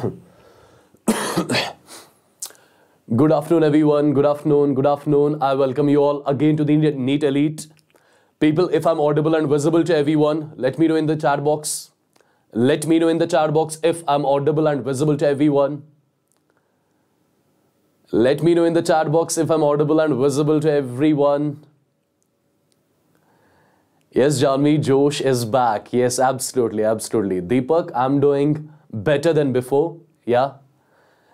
good afternoon, everyone. Good afternoon. Good afternoon. I welcome you all again to the Neat Elite. People, if I'm audible and visible to everyone, let me know in the chat box. Let me know in the chat box if I'm audible and visible to everyone. Let me know in the chat box if I'm audible and visible to everyone. Yes, Janvi, Josh is back. Yes, absolutely, absolutely. Deepak, I'm doing better than before. Yeah.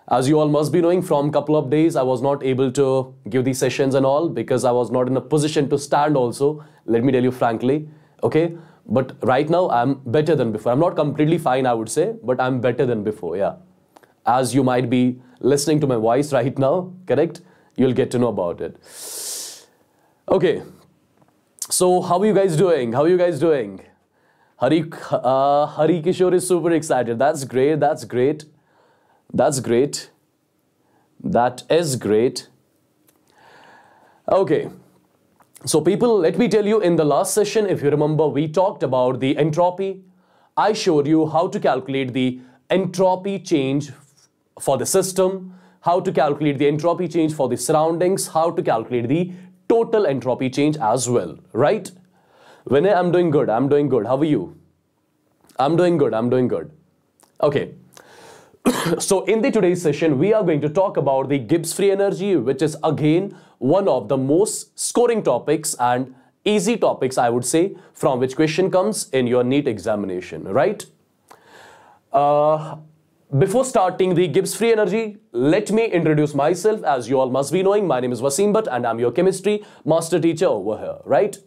As you all must be knowing, from couple of days, I was not able to give these sessions and all because I was not in a position to stand also. Let me tell you frankly. Okay. But right now, I'm better than before. I'm not completely fine, I would say, but I'm better than before. Yeah. As you might be listening to my voice right now, correct? You'll get to know about it. Okay. So, how are you guys doing? How are you guys doing? Hari, uh, Hari Kishore is super excited. That's great. That's great. That's great. That is great. Okay. So people, let me tell you in the last session, if you remember, we talked about the entropy. I showed you how to calculate the entropy change for the system, how to calculate the entropy change for the surroundings, how to calculate the total entropy change as well, right? Vinay, I'm doing good. I'm doing good. How are you? I'm doing good. I'm doing good. Okay. so in the today's session, we are going to talk about the Gibbs free energy, which is again one of the most scoring topics and easy topics, I would say, from which question comes in your NEET examination, right? Uh, before starting the Gibbs Free Energy, let me introduce myself. As you all must be knowing, my name is Wasim Bhatt and I'm your chemistry master teacher over here, right?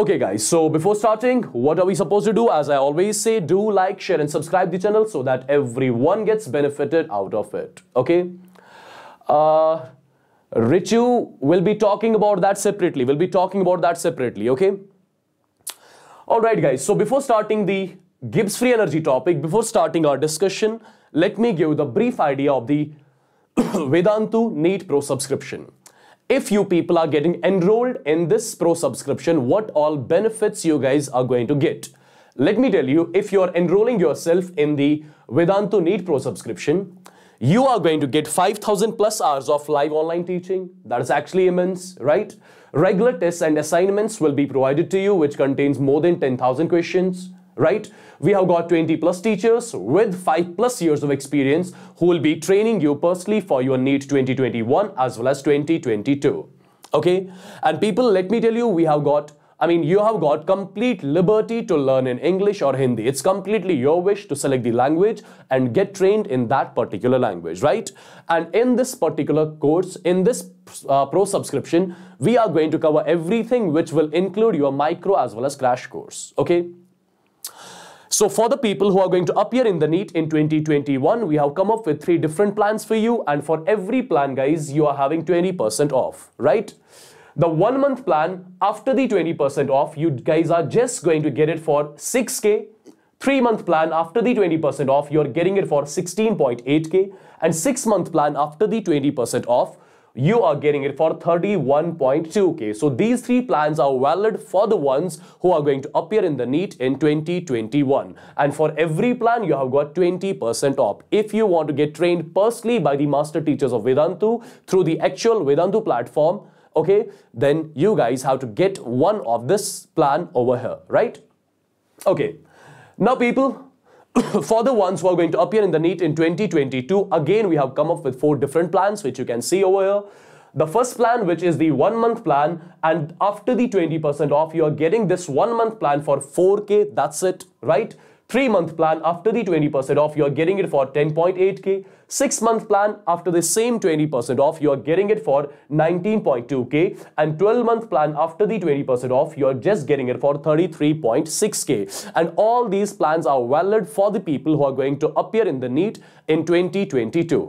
Okay guys, so before starting, what are we supposed to do? As I always say, do like, share and subscribe the channel so that everyone gets benefited out of it. Okay? Uh, Ritu will be talking about that separately. We'll be talking about that separately. Okay? Alright guys, so before starting the Gibbs free energy topic, before starting our discussion, let me give the brief idea of the Vedantu NEET Pro subscription if you people are getting enrolled in this pro subscription, what all benefits you guys are going to get. Let me tell you, if you are enrolling yourself in the Vedantu Need Pro subscription, you are going to get 5000 plus hours of live online teaching. That is actually immense, right? Regular tests and assignments will be provided to you, which contains more than 10,000 questions right? We have got 20 plus teachers with 5 plus years of experience who will be training you personally for your NEET 2021 as well as 2022. Okay, and people, let me tell you, we have got I mean, you have got complete liberty to learn in English or Hindi. It's completely your wish to select the language and get trained in that particular language, right? And in this particular course, in this uh, pro subscription, we are going to cover everything which will include your micro as well as crash course, okay? So for the people who are going to appear in the NEET in 2021, we have come up with three different plans for you. And for every plan, guys, you are having 20% off, right? The one month plan after the 20% off, you guys are just going to get it for 6K. Three month plan after the 20% off, you're getting it for 16.8K. And six month plan after the 20% off, you are getting it for 31.2k. So these three plans are valid for the ones who are going to appear in the NEET in 2021. And for every plan, you have got 20% off. If you want to get trained personally by the master teachers of Vedantu through the actual Vedantu platform, okay, then you guys have to get one of this plan over here, right? Okay. Now people, for the ones who are going to appear in the NEET in 2022, again, we have come up with four different plans, which you can see over here. The first plan, which is the one month plan, and after the 20% off, you are getting this one month plan for 4K. That's it, right? 3 month plan after the 20% off you are getting it for 10.8k 6 month plan after the same 20% off you are getting it for 19.2k and 12 month plan after the 20% off you are just getting it for 33.6k and all these plans are valid for the people who are going to appear in the NEET in 2022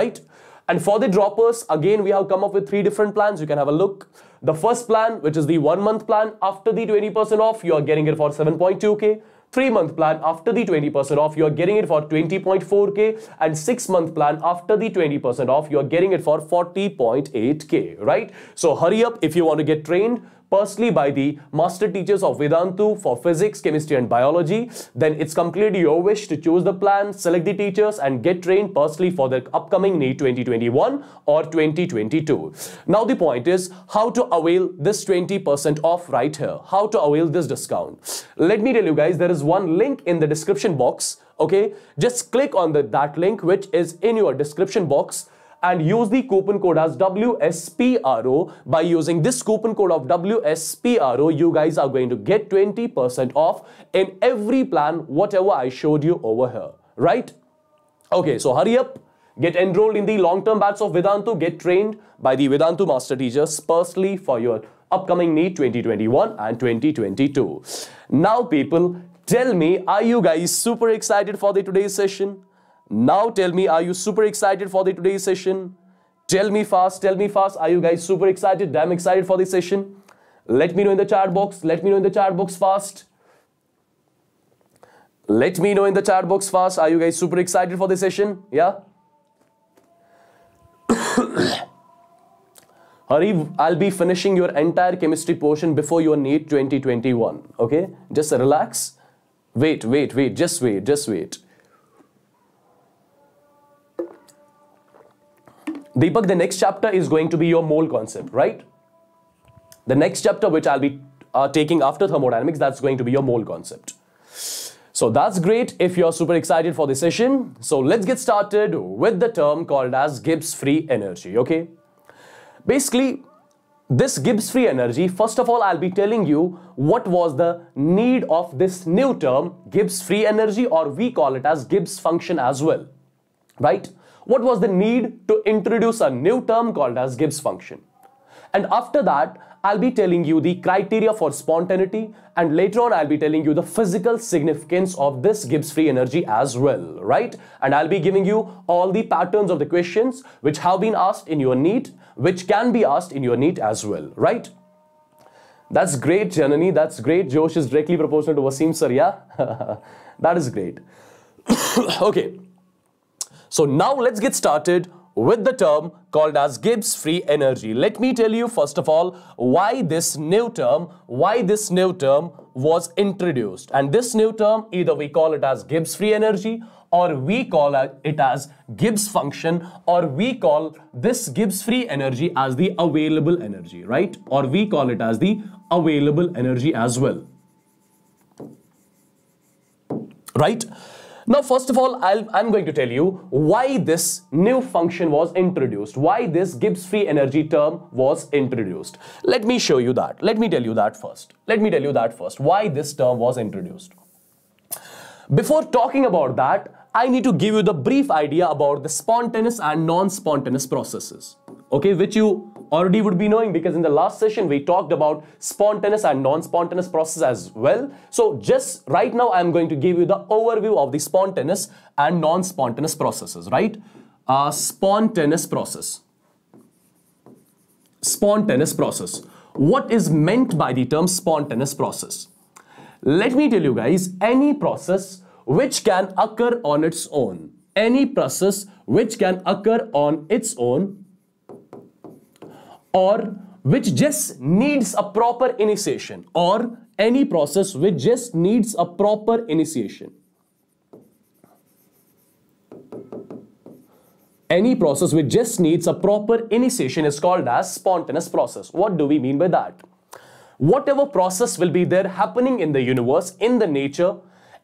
right and for the droppers, again, we have come up with three different plans. You can have a look. The first plan, which is the one month plan, after the 20% off, you are getting it for 7.2k. 3 month plan after the 20% off you are getting it for 20.4k and 6 month plan after the 20% off you are getting it for 40.8k right so hurry up if you want to get trained personally by the master teachers of Vedantu for physics, chemistry and biology, then it's completely your wish to choose the plan, select the teachers and get trained personally for the upcoming NEET 2021 or 2022. Now the point is how to avail this 20% off right here, how to avail this discount. Let me tell you guys, there is one link in the description box okay just click on the, that link which is in your description box and use the coupon code as WSPRO. By using this coupon code of WSPRO, you guys are going to get 20% off in every plan, whatever I showed you over here, right? Okay, so hurry up. Get enrolled in the long-term batch of Vedantu. Get trained by the Vedantu master teachers personally for your upcoming NEET 2021 and 2022. Now people, tell me, are you guys super excited for the today's session? Now tell me, are you super excited for the today's session? Tell me fast, tell me fast. Are you guys super excited? Damn excited for this session. Let me know in the chat box. Let me know in the chat box fast. Let me know in the chat box fast. Are you guys super excited for this session? Yeah? Hurry, I'll be finishing your entire chemistry portion before your NEET 2021. Okay? Just relax. Wait, wait, wait. Just wait, just wait. Deepak, the next chapter is going to be your mole concept, right? The next chapter which I'll be uh, taking after thermodynamics, that's going to be your mole concept. So that's great if you're super excited for the session. So let's get started with the term called as Gibbs free energy, okay? Basically, this Gibbs free energy, first of all, I'll be telling you what was the need of this new term, Gibbs free energy, or we call it as Gibbs function as well, right? what was the need to introduce a new term called as Gibbs function. And after that, I'll be telling you the criteria for spontaneity and later on I'll be telling you the physical significance of this Gibbs free energy as well, right? And I'll be giving you all the patterns of the questions which have been asked in your NEET, which can be asked in your NEET as well, right? That's great, Janani. That's great. Josh is directly proportional to Wasim sir, yeah? that is great. okay. So now let's get started with the term called as Gibbs free energy. Let me tell you first of all why this new term, why this new term was introduced. And this new term, either we call it as Gibbs free energy or we call it as Gibbs function or we call this Gibbs free energy as the available energy, right? Or we call it as the available energy as well. Right? Now, first of all, I'll, I'm going to tell you why this new function was introduced, why this Gibbs free energy term was introduced. Let me show you that. Let me tell you that first. Let me tell you that first, why this term was introduced. Before talking about that, I need to give you the brief idea about the spontaneous and non-spontaneous processes, okay, which you already would be knowing because in the last session we talked about spontaneous and non-spontaneous process as well. So just right now I'm going to give you the overview of the spontaneous and non-spontaneous processes, right? Uh, spontaneous process. Spontaneous process. What is meant by the term spontaneous process? Let me tell you guys, any process which can occur on its own. Any process which can occur on its own or which just needs a proper initiation or any process which just needs a proper initiation. Any process which just needs a proper initiation is called as spontaneous process. What do we mean by that? Whatever process will be there happening in the universe, in the nature,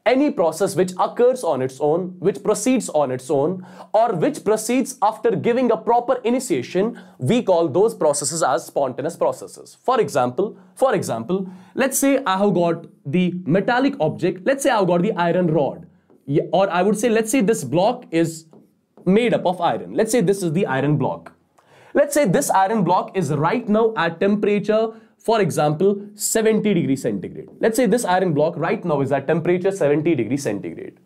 any process which occurs on its own, which proceeds on its own, or which proceeds after giving a proper initiation, we call those processes as spontaneous processes. For example, for example, let's say I have got the metallic object, let's say I have got the iron rod, or I would say, let's say this block is made up of iron. Let's say this is the iron block. Let's say this iron block is right now at temperature for example, 70 degree centigrade. Let's say this iron block right now is at temperature 70 degree centigrade.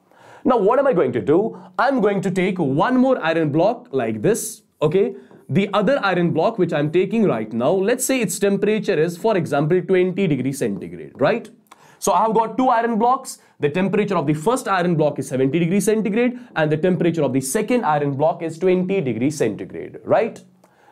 Now, what am I going to do? I'm going to take one more iron block like this, okay? The other iron block which I'm taking right now, let's say its temperature is, for example, 20 degree centigrade, right? So I've got two iron blocks. The temperature of the first iron block is 70 degree centigrade and the temperature of the second iron block is 20 degree centigrade, right?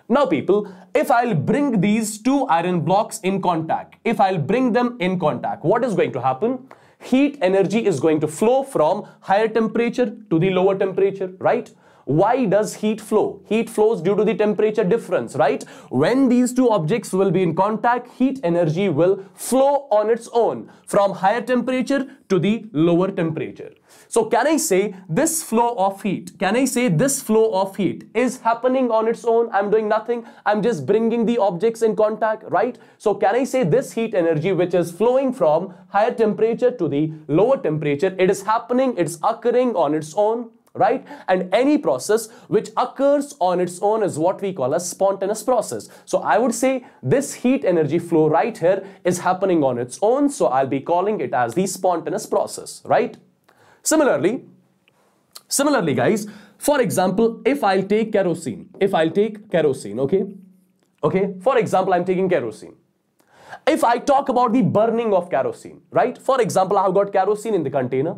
Now people, if I'll bring these two iron blocks in contact, if I'll bring them in contact, what is going to happen? Heat energy is going to flow from higher temperature to the lower temperature, right? Why does heat flow? Heat flows due to the temperature difference, right? When these two objects will be in contact, heat energy will flow on its own from higher temperature to the lower temperature. So can I say this flow of heat, can I say this flow of heat is happening on its own? I'm doing nothing. I'm just bringing the objects in contact, right? So can I say this heat energy which is flowing from higher temperature to the lower temperature, it is happening, it's occurring on its own? right? And any process which occurs on its own is what we call a spontaneous process. So I would say this heat energy flow right here is happening on its own. So I'll be calling it as the spontaneous process, right? Similarly, similarly guys, for example, if I'll take kerosene, if I'll take kerosene, okay? Okay, for example, I'm taking kerosene. If I talk about the burning of kerosene, right? For example, I've got kerosene in the container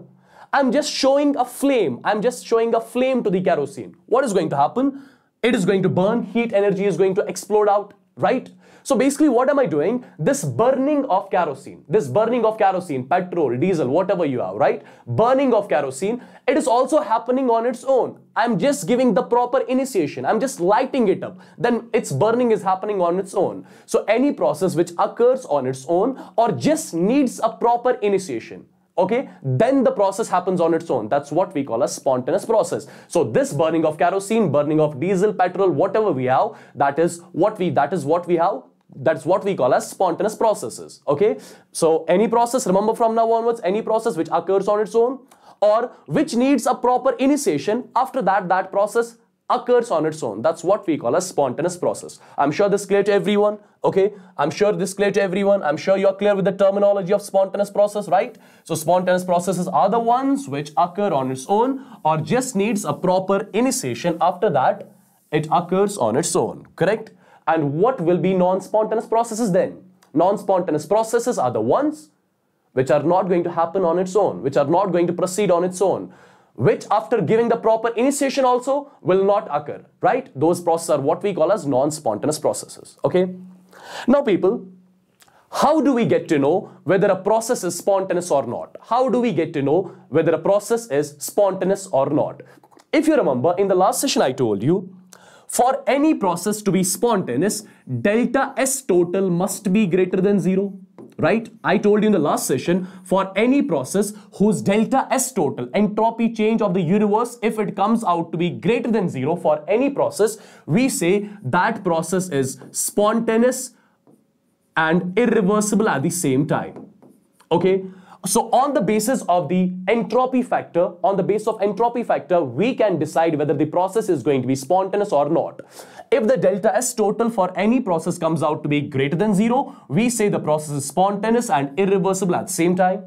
I'm just showing a flame. I'm just showing a flame to the kerosene. What is going to happen? It is going to burn. Heat energy is going to explode out, right? So basically what am I doing? This burning of kerosene, this burning of kerosene, petrol, diesel, whatever you have, right? Burning of kerosene, it is also happening on its own. I'm just giving the proper initiation. I'm just lighting it up. Then its burning is happening on its own. So any process which occurs on its own or just needs a proper initiation, okay then the process happens on its own that's what we call a spontaneous process so this burning of kerosene burning of diesel petrol whatever we have that is what we that is what we have that's what we call as spontaneous processes okay so any process remember from now onwards any process which occurs on its own or which needs a proper initiation after that that process occurs on its own. That's what we call a spontaneous process. I'm sure this is clear to everyone, okay? I'm sure this is clear to everyone. I'm sure you're clear with the terminology of spontaneous process, right? So spontaneous processes are the ones which occur on its own or just needs a proper initiation. After that, it occurs on its own, correct? And what will be non-spontaneous processes then? Non-spontaneous processes are the ones which are not going to happen on its own, which are not going to proceed on its own which after giving the proper initiation also will not occur, right? Those processes are what we call as non-spontaneous processes, okay? Now people, how do we get to know whether a process is spontaneous or not? How do we get to know whether a process is spontaneous or not? If you remember, in the last session I told you, for any process to be spontaneous, delta S total must be greater than zero right? I told you in the last session, for any process whose delta S total, entropy change of the universe, if it comes out to be greater than zero for any process, we say that process is spontaneous and irreversible at the same time, okay? So on the basis of the entropy factor, on the basis of entropy factor, we can decide whether the process is going to be spontaneous or not. If the delta S total for any process comes out to be greater than zero, we say the process is spontaneous and irreversible at the same time.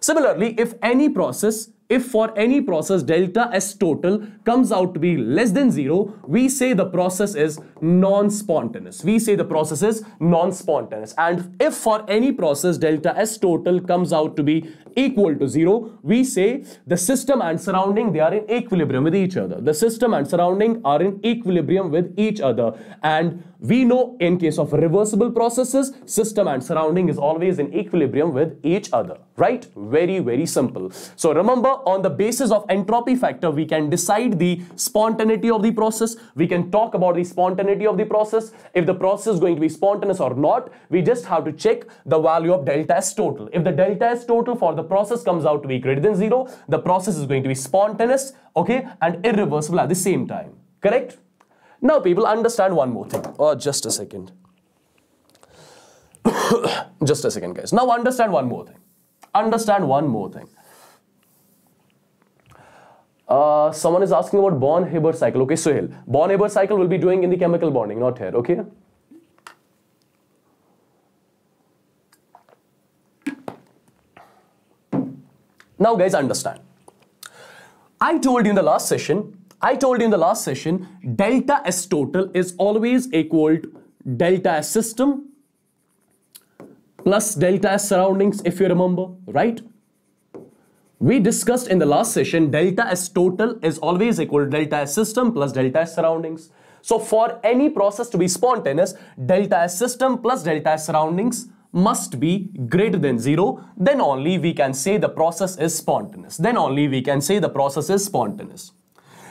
Similarly, if any process if for any process delta S total comes out to be less than zero, we say the process is non-spontaneous. We say the process is non-spontaneous. And if for any process delta S total comes out to be equal to 0, we say the system and surrounding, they are in equilibrium with each other. The system and surrounding are in equilibrium with each other. And we know in case of reversible processes, system and surrounding is always in equilibrium with each other, right? Very, very simple. So remember, on the basis of entropy factor, we can decide the spontaneity of the process. We can talk about the spontaneity of the process. If the process is going to be spontaneous or not, we just have to check the value of delta S total. If the delta S total for the process comes out to be greater than zero, the process is going to be spontaneous, okay, and irreversible at the same time. Correct? Now people understand one more thing. Oh, just a second. just a second, guys. Now understand one more thing. Understand one more thing. Uh, someone is asking about Born-Haber cycle. Okay, Sohail. Born-Haber cycle will be doing in the chemical bonding, not here. Okay. Now guys understand. I told you in the last session, I told you in the last session, delta S total is always equal to delta S system plus delta S surroundings if you remember, right? We discussed in the last session, delta S total is always equal to delta S system plus delta S surroundings. So for any process to be spontaneous, delta S system plus delta S surroundings must be greater than 0, then only we can say the process is spontaneous. Then only we can say the process is spontaneous.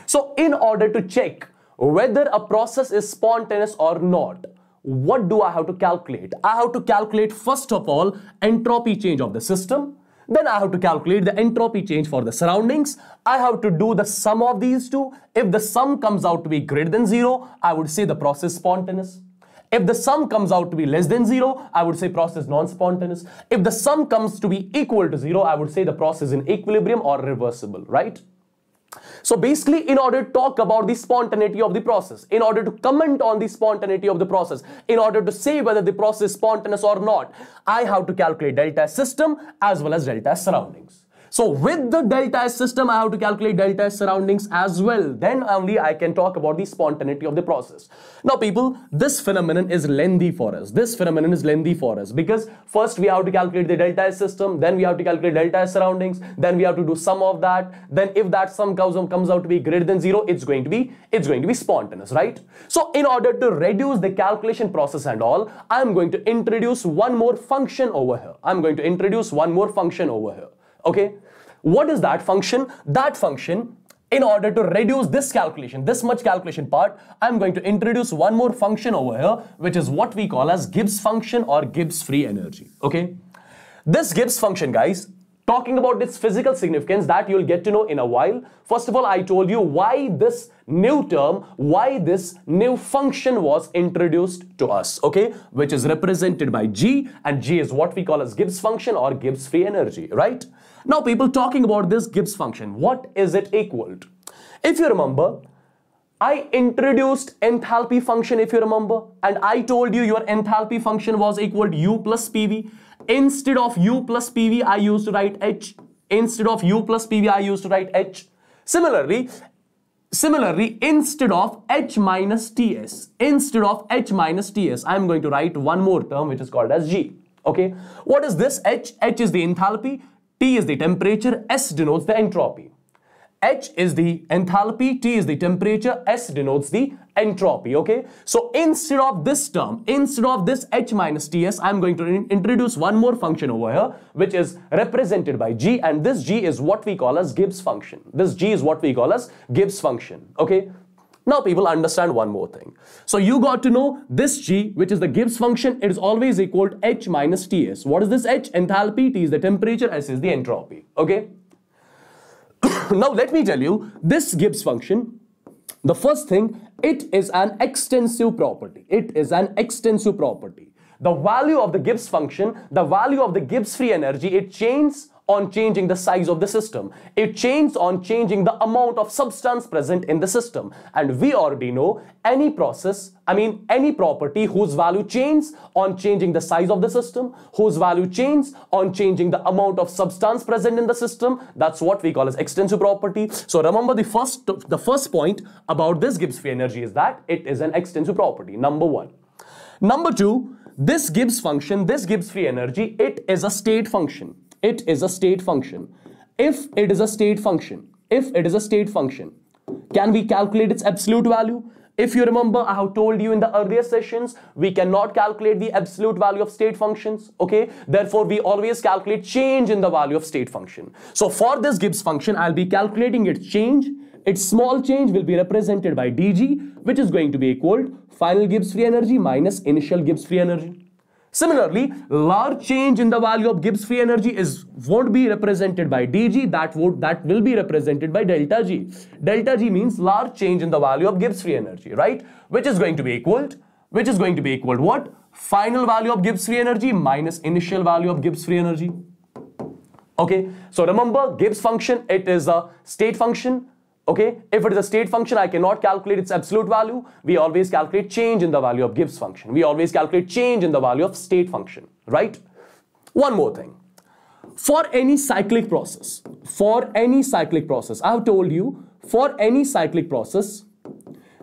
So in order to check whether a process is spontaneous or not, what do I have to calculate? I have to calculate first of all entropy change of the system. Then I have to calculate the entropy change for the surroundings. I have to do the sum of these two. If the sum comes out to be greater than zero, I would say the process spontaneous. If the sum comes out to be less than 0, I would say process non-spontaneous. If the sum comes to be equal to 0, I would say the process is in equilibrium or reversible, right? So basically, in order to talk about the spontaneity of the process, in order to comment on the spontaneity of the process, in order to say whether the process is spontaneous or not, I have to calculate delta system as well as delta surroundings. So with the delta S system, I have to calculate delta S surroundings as well. Then only I can talk about the spontaneity of the process. Now people, this phenomenon is lengthy for us. This phenomenon is lengthy for us because first we have to calculate the delta S system, then we have to calculate delta S surroundings, then we have to do sum of that. Then if that sum comes, comes out to be greater than zero, it's going to be, it's going to be spontaneous, right? So in order to reduce the calculation process and all, I'm going to introduce one more function over here. I'm going to introduce one more function over here. Okay, what is that function? That function in order to reduce this calculation, this much calculation part, I'm going to introduce one more function over here, which is what we call as Gibbs function or Gibbs free energy. Okay. This Gibbs function, guys, talking about its physical significance that you'll get to know in a while. First of all, I told you why this new term, why this new function was introduced to us, okay? Which is represented by G and G is what we call as Gibbs function or Gibbs free energy, right? Now people talking about this Gibbs function, what is it equal to? If you remember, I introduced enthalpy function if you remember and I told you your enthalpy function was equal to u plus pv. Instead of u plus pv I used to write h. Instead of u plus pv I used to write h. Similarly, similarly instead of h minus ts, instead of h minus ts I am going to write one more term which is called as g. Okay, what is this h? h is the enthalpy T is the temperature, S denotes the entropy. H is the enthalpy, T is the temperature, S denotes the entropy, okay? So instead of this term, instead of this H minus TS, I'm going to in introduce one more function over here, which is represented by G, and this G is what we call as Gibbs function. This G is what we call as Gibbs function, okay? Now people understand one more thing. So you got to know this G, which is the Gibbs function, it is always equal to H minus Ts. What is this H? Enthalpy, T is the temperature, S is the entropy. Okay? now let me tell you, this Gibbs function, the first thing, it is an extensive property. It is an extensive property. The value of the Gibbs function, the value of the Gibbs free energy, it changes on changing the size of the system. It changes on changing the amount of substance present in the system. And we already know any process, I mean any property whose value changes on changing the size of the system, whose value changes on changing the amount of substance present in the system. That's what we call as extensive property. So remember the first, the first point about this Gibbs free energy is that it is an extensive property, number one. Number two, this Gibbs function, this Gibbs free energy, it is a state function it is a state function. If it is a state function, if it is a state function, can we calculate its absolute value? If you remember, I have told you in the earlier sessions, we cannot calculate the absolute value of state functions, okay? Therefore, we always calculate change in the value of state function. So for this Gibbs function, I'll be calculating its change. Its small change will be represented by dg, which is going to be equal to final Gibbs free energy minus initial Gibbs free energy. Similarly, large change in the value of Gibbs free energy is won't be represented by dg, that, would, that will be represented by delta g. Delta g means large change in the value of Gibbs free energy, right? Which is going to be equal, which is going to be equal what? Final value of Gibbs free energy minus initial value of Gibbs free energy. Okay, so remember Gibbs function, it is a state function Okay, if it is a state function, I cannot calculate its absolute value. We always calculate change in the value of Gibbs function. We always calculate change in the value of state function, right? One more thing. For any cyclic process, for any cyclic process, I have told you, for any cyclic process,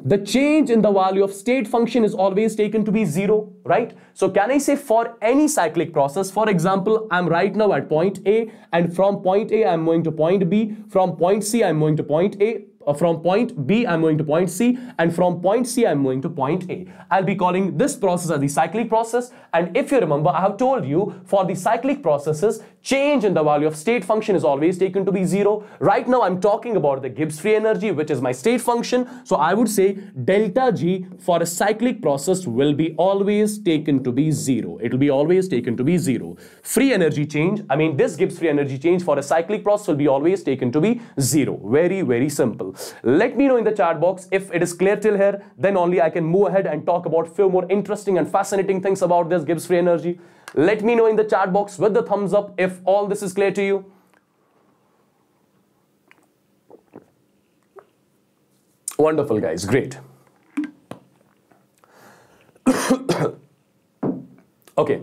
the change in the value of state function is always taken to be zero, right? So can I say for any cyclic process, for example, I'm right now at point A and from point A, I'm going to point B, from point C, I'm going to point A uh, from point B, I'm going to point C, and from point C, I'm going to point A. I'll be calling this process as the cyclic process. And if you remember, I have told you for the cyclic processes, change in the value of state function is always taken to be zero. Right now, I'm talking about the Gibbs free energy, which is my state function. So I would say delta G for a cyclic process will be always taken to be zero. It will be always taken to be zero. Free energy change, I mean, this Gibbs free energy change for a cyclic process will be always taken to be zero. Very, very simple. Let me know in the chat box if it is clear till here, then only I can move ahead and talk about few more interesting and fascinating things about this Gibbs free energy. Let me know in the chat box with the thumbs up if all this is clear to you. Wonderful guys, great. okay.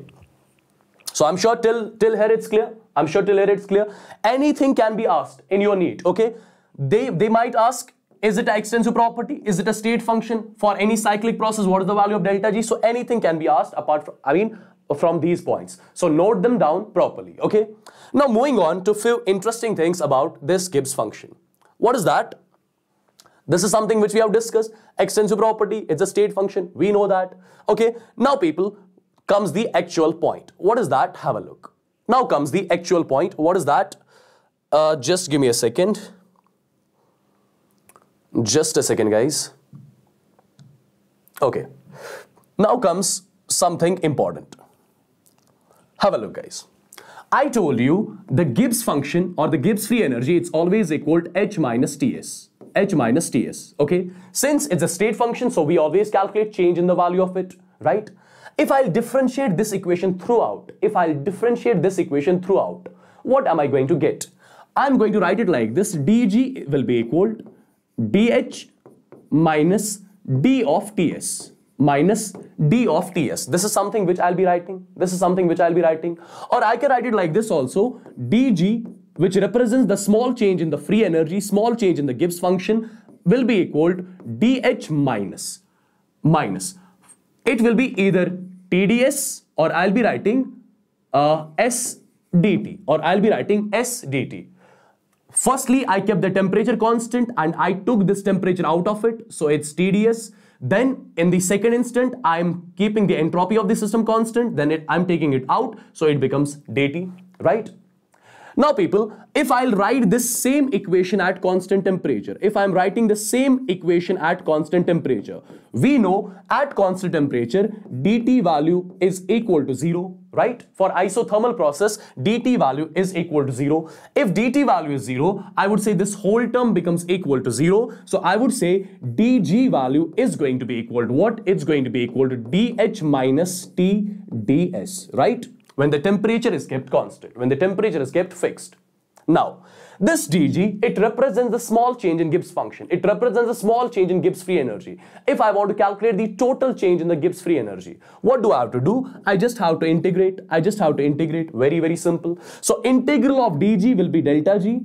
So I'm sure till till here it's clear. I'm sure till here it's clear. Anything can be asked in your need, okay? they, they might ask, is it an extensive property? Is it a state function for any cyclic process? What is the value of delta G? So anything can be asked apart from, I mean, from these points. So note them down properly, okay? Now moving on to few interesting things about this Gibbs function. What is that? This is something which we have discussed. Extensive property, it's a state function. We know that. Okay, now people, comes the actual point. What is that? Have a look. Now comes the actual point. What is that? Uh, just give me a second. Just a second, guys. Okay. Now comes something important. Have a look, guys. I told you the Gibbs function or the Gibbs free energy, it's always equal to H minus Ts. H minus Ts, okay? Since it's a state function, so we always calculate change in the value of it, right? If I'll differentiate this equation throughout, if I'll differentiate this equation throughout, what am I going to get? I'm going to write it like this. dg will be equal to dH minus d of ts minus d of ts. This is something which I'll be writing. This is something which I'll be writing. Or I can write it like this also. dg which represents the small change in the free energy, small change in the Gibbs function will be equal to dh minus minus. It will be either tds or I'll be writing uh, s dt or I'll be writing s dt. Firstly, I kept the temperature constant and I took this temperature out of it. So it's tedious. Then in the second instant, I'm keeping the entropy of the system constant. Then it, I'm taking it out. So it becomes dT, right? Now people, if I'll write this same equation at constant temperature, if I'm writing the same equation at constant temperature, we know at constant temperature, dT value is equal to zero, right? For isothermal process, dT value is equal to zero. If dT value is zero, I would say this whole term becomes equal to zero. So I would say dG value is going to be equal to what? It's going to be equal to dH minus T ds, right? when the temperature is kept constant, when the temperature is kept fixed. Now, this dg, it represents a small change in Gibbs function. It represents a small change in Gibbs free energy. If I want to calculate the total change in the Gibbs free energy, what do I have to do? I just have to integrate. I just have to integrate. Very, very simple. So integral of dg will be delta g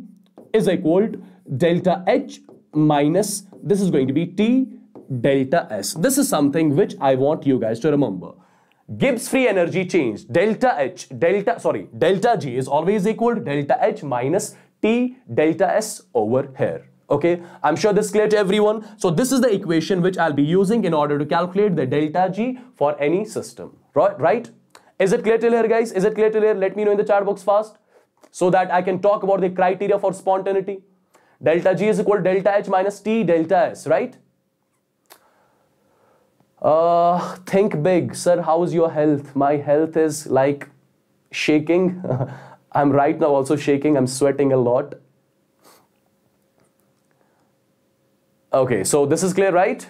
is equal to delta h minus, this is going to be t delta s. This is something which I want you guys to remember. Gibbs free energy change delta H delta sorry delta G is always equal to delta H minus T delta S over here. Okay, I'm sure this clear to everyone. So this is the equation which I'll be using in order to calculate the delta G for any system. Right? right? Is it clear till here guys? Is it clear till here? Let me know in the chat box fast so that I can talk about the criteria for spontaneity. Delta G is equal to delta H minus T delta S, right? Uh, think big. Sir, how's your health? My health is like shaking. I'm right now also shaking. I'm sweating a lot. Okay, so this is clear, right?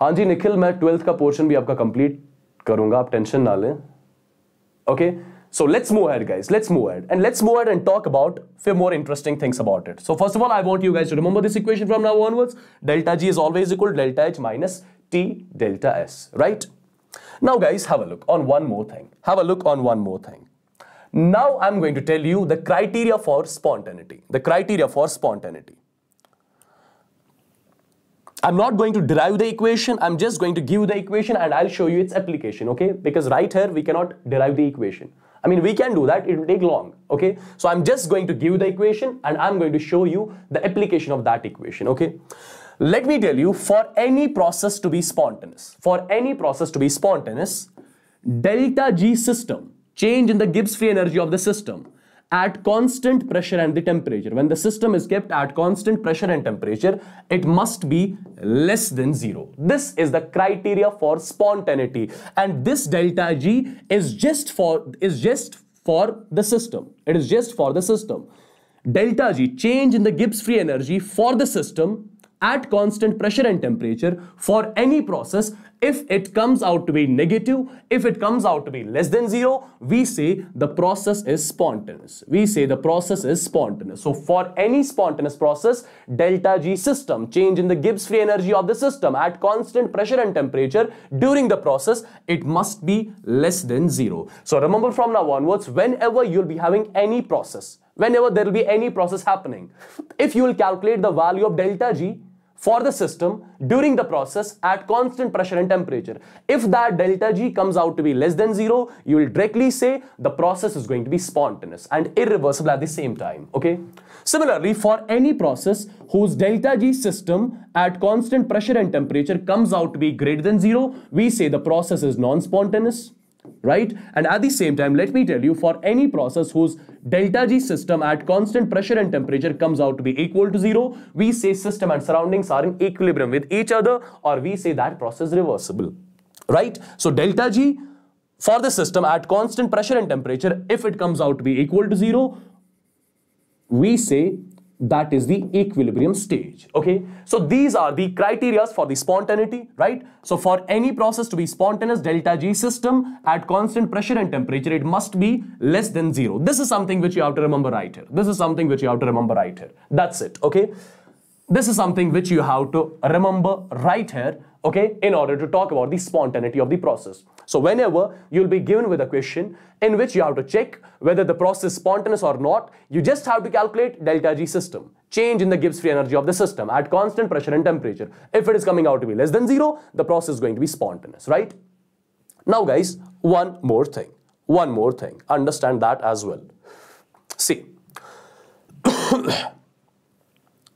हाँ जी निखिल मैं twelfth का portion भी आपका complete करूँगा आप tension ना लें okay? So let's move ahead, guys. Let's move ahead. And let's move ahead and talk about few more interesting things about it. So first of all, I want you guys to remember this equation from now onwards. Delta G is always equal to delta H minus T delta S, right? Now, guys, have a look on one more thing. Have a look on one more thing. Now I'm going to tell you the criteria for spontaneity. The criteria for spontaneity. I'm not going to derive the equation. I'm just going to give the equation and I'll show you its application, okay? Because right here, we cannot derive the equation. I mean, we can do that. It will take long. Okay. So I'm just going to give you the equation and I'm going to show you the application of that equation. Okay. Let me tell you for any process to be spontaneous, for any process to be spontaneous, delta G system, change in the Gibbs free energy of the system at constant pressure and the temperature. When the system is kept at constant pressure and temperature, it must be less than zero. This is the criteria for spontaneity. And this delta G is just for, is just for the system. It is just for the system. Delta G, change in the Gibbs free energy for the system at constant pressure and temperature for any process if it comes out to be negative, if it comes out to be less than zero, we say the process is spontaneous. We say the process is spontaneous. So for any spontaneous process, delta G system, change in the Gibbs free energy of the system at constant pressure and temperature during the process, it must be less than zero. So remember from now onwards, whenever you'll be having any process, whenever there will be any process happening, if you will calculate the value of delta G, for the system during the process at constant pressure and temperature. If that delta G comes out to be less than zero, you will directly say the process is going to be spontaneous and irreversible at the same time, okay? Similarly, for any process whose delta G system at constant pressure and temperature comes out to be greater than zero, we say the process is non-spontaneous right? And at the same time, let me tell you, for any process whose delta G system at constant pressure and temperature comes out to be equal to zero, we say system and surroundings are in equilibrium with each other or we say that process reversible, right? So delta G for the system at constant pressure and temperature, if it comes out to be equal to zero, we say that is the equilibrium stage okay so these are the criteria for the spontaneity right so for any process to be spontaneous delta g system at constant pressure and temperature it must be less than zero this is something which you have to remember right here this is something which you have to remember right here that's it okay this is something which you have to remember right here okay, in order to talk about the spontaneity of the process. So whenever you'll be given with a question in which you have to check whether the process is spontaneous or not, you just have to calculate delta G system, change in the Gibbs free energy of the system at constant pressure and temperature. If it is coming out to be less than zero, the process is going to be spontaneous, right? Now guys, one more thing, one more thing, understand that as well. See,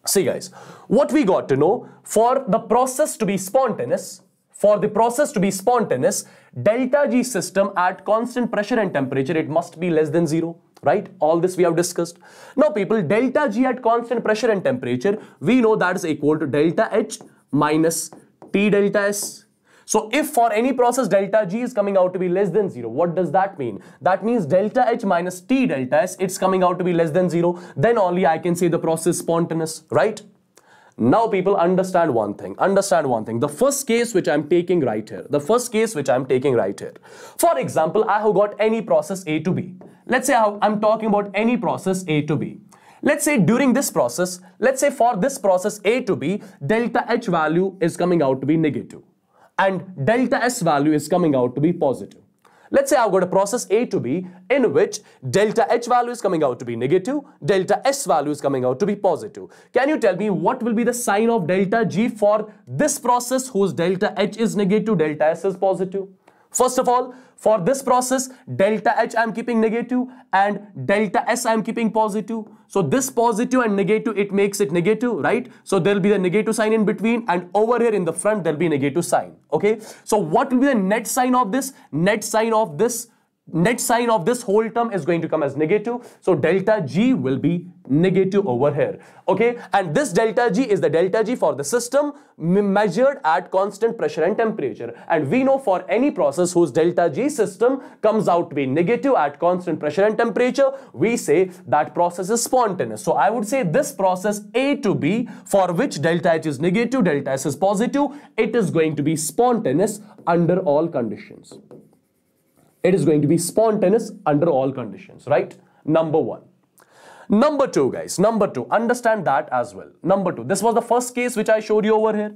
See guys, what we got to know, for the process to be spontaneous, for the process to be spontaneous, delta G system at constant pressure and temperature, it must be less than zero, right? All this we have discussed. Now people, delta G at constant pressure and temperature, we know that is equal to delta H minus T delta S so if for any process delta G is coming out to be less than 0, what does that mean? That means delta H minus T delta S, it's coming out to be less than 0. Then only I can say the process spontaneous, right? Now people understand one thing, understand one thing. The first case which I'm taking right here, the first case which I'm taking right here. For example, I have got any process A to B. Let's say I'm talking about any process A to B. Let's say during this process, let's say for this process A to B, delta H value is coming out to be negative and delta S value is coming out to be positive. Let's say I've got a process A to B in which delta H value is coming out to be negative, delta S value is coming out to be positive. Can you tell me what will be the sign of delta G for this process whose delta H is negative, delta S is positive? First of all, for this process, delta H I'm keeping negative and delta S I'm keeping positive. So this positive and negative, it makes it negative, right? So there'll be the negative sign in between and over here in the front, there'll be negative sign, okay? So what will be the net sign of this? Net sign of this net sign of this whole term is going to come as negative. So delta G will be negative over here. Okay. And this delta G is the delta G for the system measured at constant pressure and temperature. And we know for any process whose delta G system comes out to be negative at constant pressure and temperature, we say that process is spontaneous. So I would say this process A to B for which delta H is negative, delta S is positive, it is going to be spontaneous under all conditions. It is going to be spontaneous under all conditions, right? Number one. Number two, guys, number two, understand that as well. Number two, this was the first case which I showed you over here.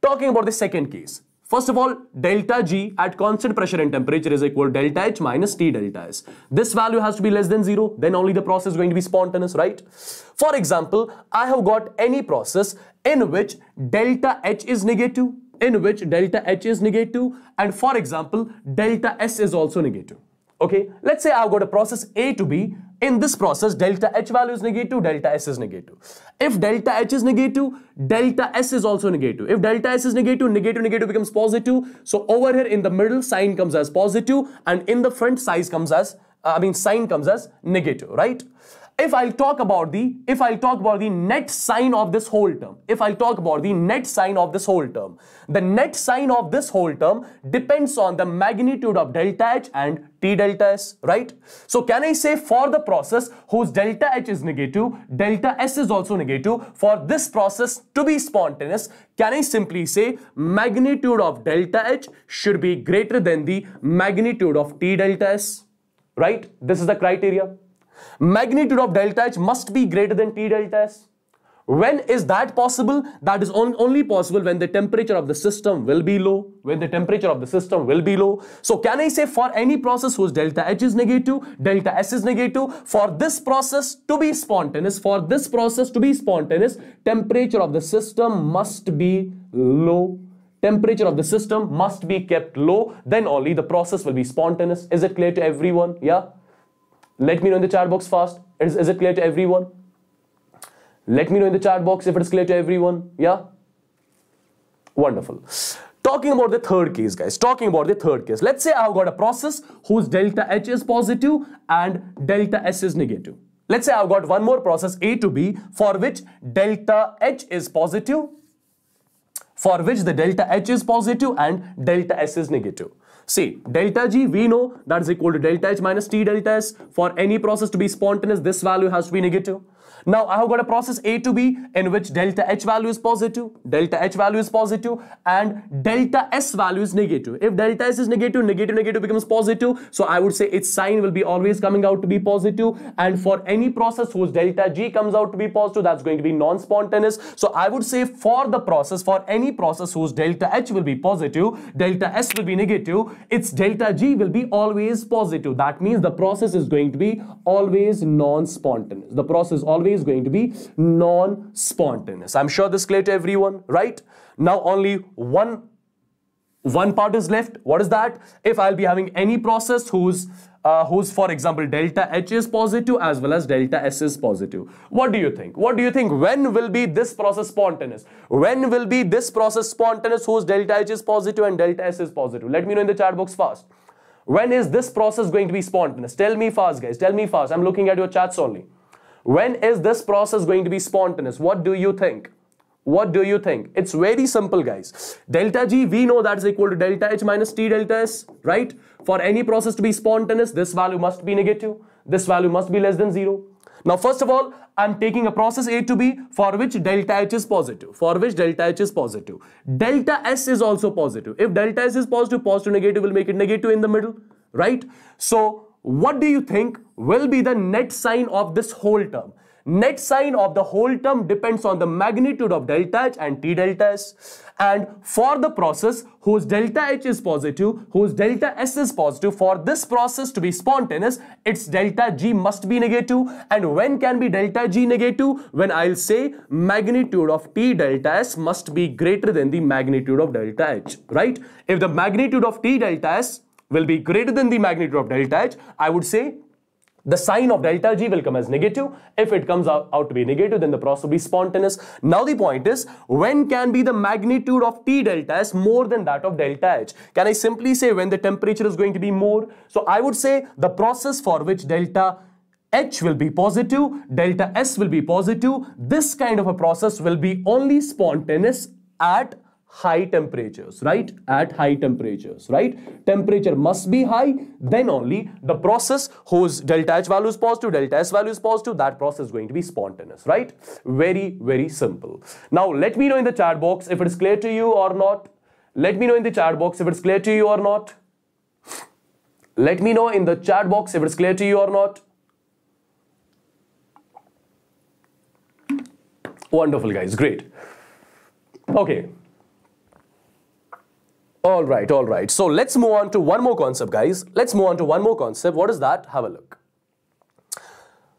Talking about the second case. First of all, delta G at constant pressure and temperature is equal to delta H minus T delta S. This value has to be less than zero, then only the process is going to be spontaneous, right? For example, I have got any process in which delta H is negative in which delta H is negative and for example, delta S is also negative. Okay, let's say I've got a process A to B. In this process, delta H value is negative, delta S is negative. If delta H is negative, delta S is also negative. If delta S is negative, negative, negative becomes positive. So over here in the middle, sign comes as positive and in the front, size comes as, uh, I mean, sign comes as negative, right? if I'll talk about the if I'll talk about the net sign of this whole term if I'll talk about the net sign of this whole term the net sign of this whole term depends on the magnitude of delta H and T delta S right so can I say for the process whose delta H is negative delta S is also negative for this process to be spontaneous can I simply say magnitude of delta H should be greater than the magnitude of T delta S right this is the criteria magnitude of delta H must be greater than T delta S. When is that possible? That is on, only possible when the temperature of the system will be low. When the temperature of the system will be low. So can I say for any process whose delta H is negative, delta S is negative, for this process to be spontaneous, for this process to be spontaneous, temperature of the system must be low. Temperature of the system must be kept low. Then only the process will be spontaneous. Is it clear to everyone? Yeah. Let me know in the chat box fast. Is, is it clear to everyone? Let me know in the chat box if it is clear to everyone. Yeah? Wonderful. Talking about the third case, guys. Talking about the third case. Let's say I've got a process whose delta H is positive and delta S is negative. Let's say I've got one more process A to B for which delta H is positive, for which the delta H is positive and delta S is negative. See, delta G, we know that is equal to delta H minus T delta S. For any process to be spontaneous, this value has to be negative. Now I have got a process A to B in which delta H value is positive, delta H value is positive and delta S value is negative. If delta S is negative, negative, negative becomes positive. So I would say its sign will be always coming out to be positive and for any process whose delta G comes out to be positive, that's going to be non-spontaneous. So I would say for the process, for any process whose delta H will be positive, delta S will be negative, its delta G will be always positive. That means the process is going to be always non-spontaneous. The process always is going to be non-spontaneous. I'm sure this clear to everyone, right? Now only one one part is left. What is that? If I'll be having any process whose, uh, whose for example, delta H is positive as well as delta S is positive. What do you think? What do you think? When will be this process spontaneous? When will be this process spontaneous whose delta H is positive and delta S is positive? Let me know in the chat box fast. When is this process going to be spontaneous? Tell me fast, guys. Tell me fast. I'm looking at your chats only. When is this process going to be spontaneous? What do you think? What do you think? It's very simple, guys. Delta G, we know that is equal to delta H minus T delta S, right? For any process to be spontaneous, this value must be negative. This value must be less than 0. Now, first of all, I'm taking a process A to B for which delta H is positive. For which delta H is positive. Delta S is also positive. If delta S is positive, positive negative will make it negative in the middle, right? So, what do you think will be the net sign of this whole term? Net sign of the whole term depends on the magnitude of delta H and T delta S. And for the process whose delta H is positive, whose delta S is positive, for this process to be spontaneous, its delta G must be negative. And when can be delta G negative? When I'll say magnitude of T delta S must be greater than the magnitude of delta H, right? If the magnitude of T delta S will be greater than the magnitude of delta H, I would say the sign of delta G will come as negative. If it comes out, out to be negative, then the process will be spontaneous. Now the point is, when can be the magnitude of T delta S more than that of delta H? Can I simply say when the temperature is going to be more? So I would say the process for which delta H will be positive, delta S will be positive. This kind of a process will be only spontaneous at high temperatures, right? At high temperatures, right? Temperature must be high, then only the process whose delta H value is positive, delta S value is positive, that process is going to be spontaneous, right? Very, very simple. Now, let me know in the chat box if it is clear to you or not. Let me know in the chat box if it's clear to you or not. Let me know in the chat box if it's clear to you or not. Wonderful, guys. Great. Okay. All right, all right. So let's move on to one more concept, guys. Let's move on to one more concept. What is that? Have a look.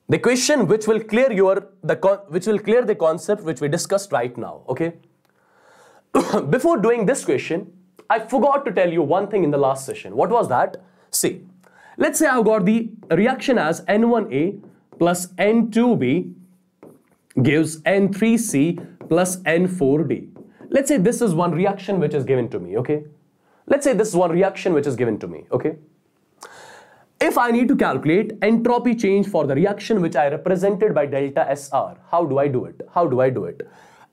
The question which will clear your the which will clear the concept which we discussed right now. Okay. Before doing this question, I forgot to tell you one thing in the last session. What was that? See, let's say I've got the reaction as N1A plus N2B gives N3C plus N4D let's say this is one reaction which is given to me, okay? Let's say this is one reaction which is given to me, okay? If I need to calculate entropy change for the reaction which I represented by delta SR, how do I do it? How do I do it?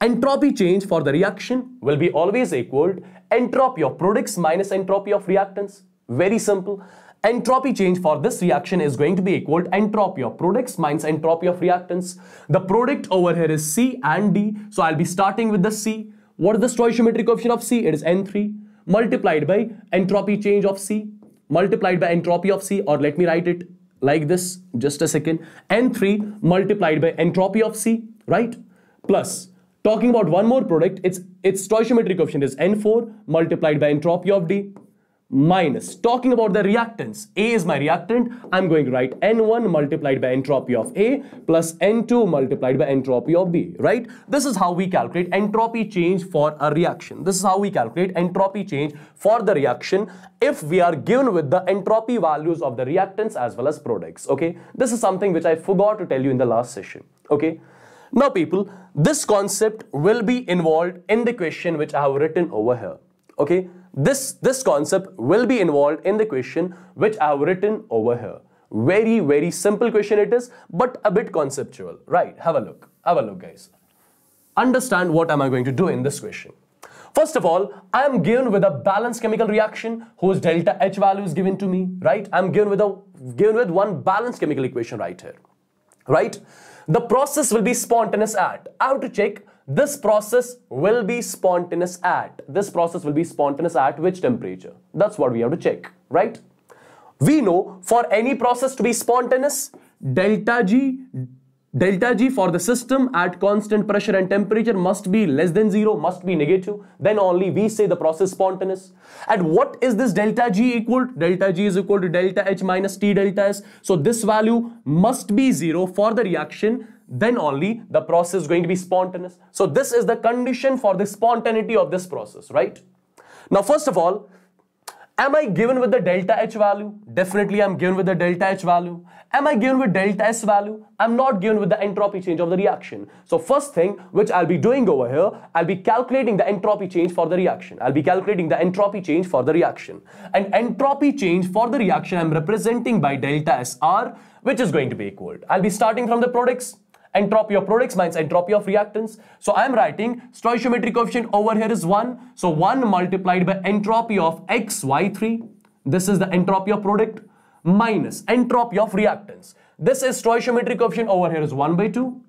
Entropy change for the reaction will be always equal entropy of products minus entropy of reactants. Very simple. Entropy change for this reaction is going to be equal to entropy of products minus entropy of reactants. The product over here is C and D. So I'll be starting with the C. What is the stoichiometric coefficient of C? It is N3 multiplied by entropy change of C multiplied by entropy of C or let me write it like this just a second N3 multiplied by entropy of C right plus talking about one more product it's its stoichiometric coefficient is N4 multiplied by entropy of D minus. Talking about the reactants, A is my reactant. I'm going to write N1 multiplied by entropy of A plus N2 multiplied by entropy of B, right? This is how we calculate entropy change for a reaction. This is how we calculate entropy change for the reaction if we are given with the entropy values of the reactants as well as products, okay? This is something which I forgot to tell you in the last session, okay? Now people, this concept will be involved in the question which I have written over here, okay? this, this concept will be involved in the question which I have written over here. Very, very simple question it is, but a bit conceptual. Right, have a look. Have a look, guys. Understand what am I going to do in this question. First of all, I am given with a balanced chemical reaction whose delta H value is given to me, right? I'm given with, a, given with one balanced chemical equation right here, right? The process will be spontaneous at. I have to check this process will be spontaneous at this process will be spontaneous at which temperature that's what we have to check right we know for any process to be spontaneous delta g delta g for the system at constant pressure and temperature must be less than zero must be negative then only we say the process spontaneous and what is this delta g equal to? delta g is equal to delta h minus t delta s so this value must be zero for the reaction then only the process is going to be spontaneous. So this is the condition for the spontaneity of this process, right? Now, first of all, am I given with the delta H value? Definitely I'm given with the delta H value. Am I given with delta S value? I'm not given with the entropy change of the reaction. So first thing which I'll be doing over here, I'll be calculating the entropy change for the reaction. I'll be calculating the entropy change for the reaction. And entropy change for the reaction I'm representing by delta SR, which is going to be equal. I'll be starting from the products entropy of products minus entropy of reactants. So I'm writing stoichiometric coefficient over here is 1. So 1 multiplied by entropy of XY3. This is the entropy of product minus entropy of reactants. This is stoichiometric coefficient over here is 1 by 2.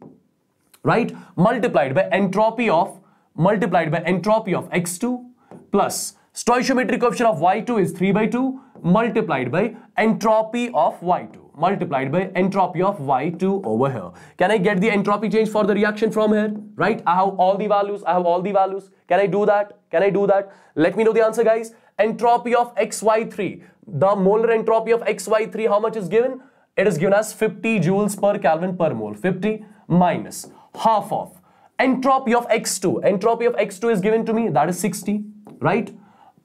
Right? Multiplied by entropy of multiplied by entropy of X2 plus stoichiometric coefficient of Y2 is 3 by 2 multiplied by entropy of Y2 multiplied by entropy of Y2 over here. Can I get the entropy change for the reaction from here? Right? I have all the values. I have all the values. Can I do that? Can I do that? Let me know the answer, guys. Entropy of XY3. The molar entropy of XY3, how much is given? It is given as 50 joules per Kelvin per mole. 50 minus half of entropy of X2. Entropy of X2 is given to me. That is 60, right?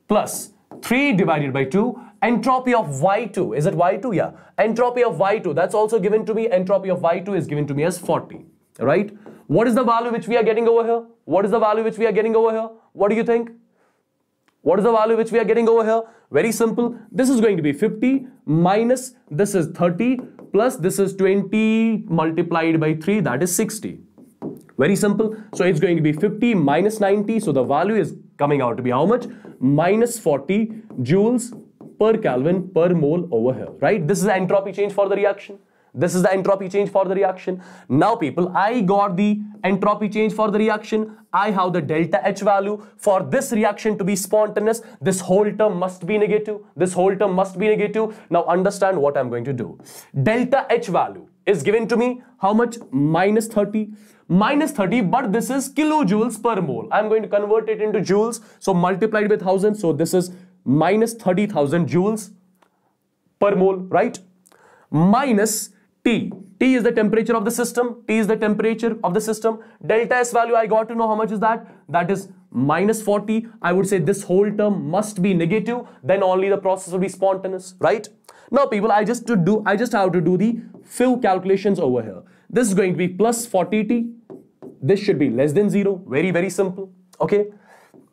Plus 3 divided by 2 entropy of Y2. Is it Y2? Yeah. Entropy of Y2. That's also given to me. Entropy of Y2 is given to me as 40. Right? What is the value which we are getting over here? What is the value which we are getting over here? What do you think? What is the value which we are getting over here? Very simple. This is going to be 50 minus this is 30 plus this is 20 multiplied by 3 that is 60. Very simple. So it's going to be 50 minus 90. So the value is coming out to be how much? Minus 40 joules per Kelvin per mole over here, right? This is the entropy change for the reaction. This is the entropy change for the reaction. Now people, I got the entropy change for the reaction. I have the delta H value. For this reaction to be spontaneous, this whole term must be negative. This whole term must be negative. Now understand what I'm going to do. Delta H value is given to me how much minus 30 minus 30 but this is kilojoules per mole i'm going to convert it into joules so multiplied with 1000 so this is minus 30,000 joules per mole, right? Minus T. T is the temperature of the system. T is the temperature of the system. Delta S value, I got to know how much is that. That is minus 40. I would say this whole term must be negative. Then only the process will be spontaneous, right? Now, people, I just to do, I just have to do the few calculations over here. This is going to be plus 40T. This should be less than zero. Very, very simple. Okay.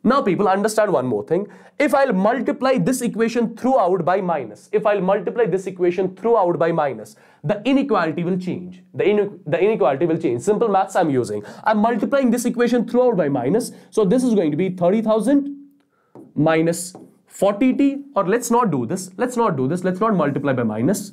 Now people understand one more thing. If I'll multiply this equation throughout by minus, if I'll multiply this equation throughout by minus, the inequality will change. The, in the inequality will change. Simple maths I'm using. I'm multiplying this equation throughout by minus. So this is going to be 30,000 minus 40t or let's not do this. Let's not do this. Let's not multiply by minus.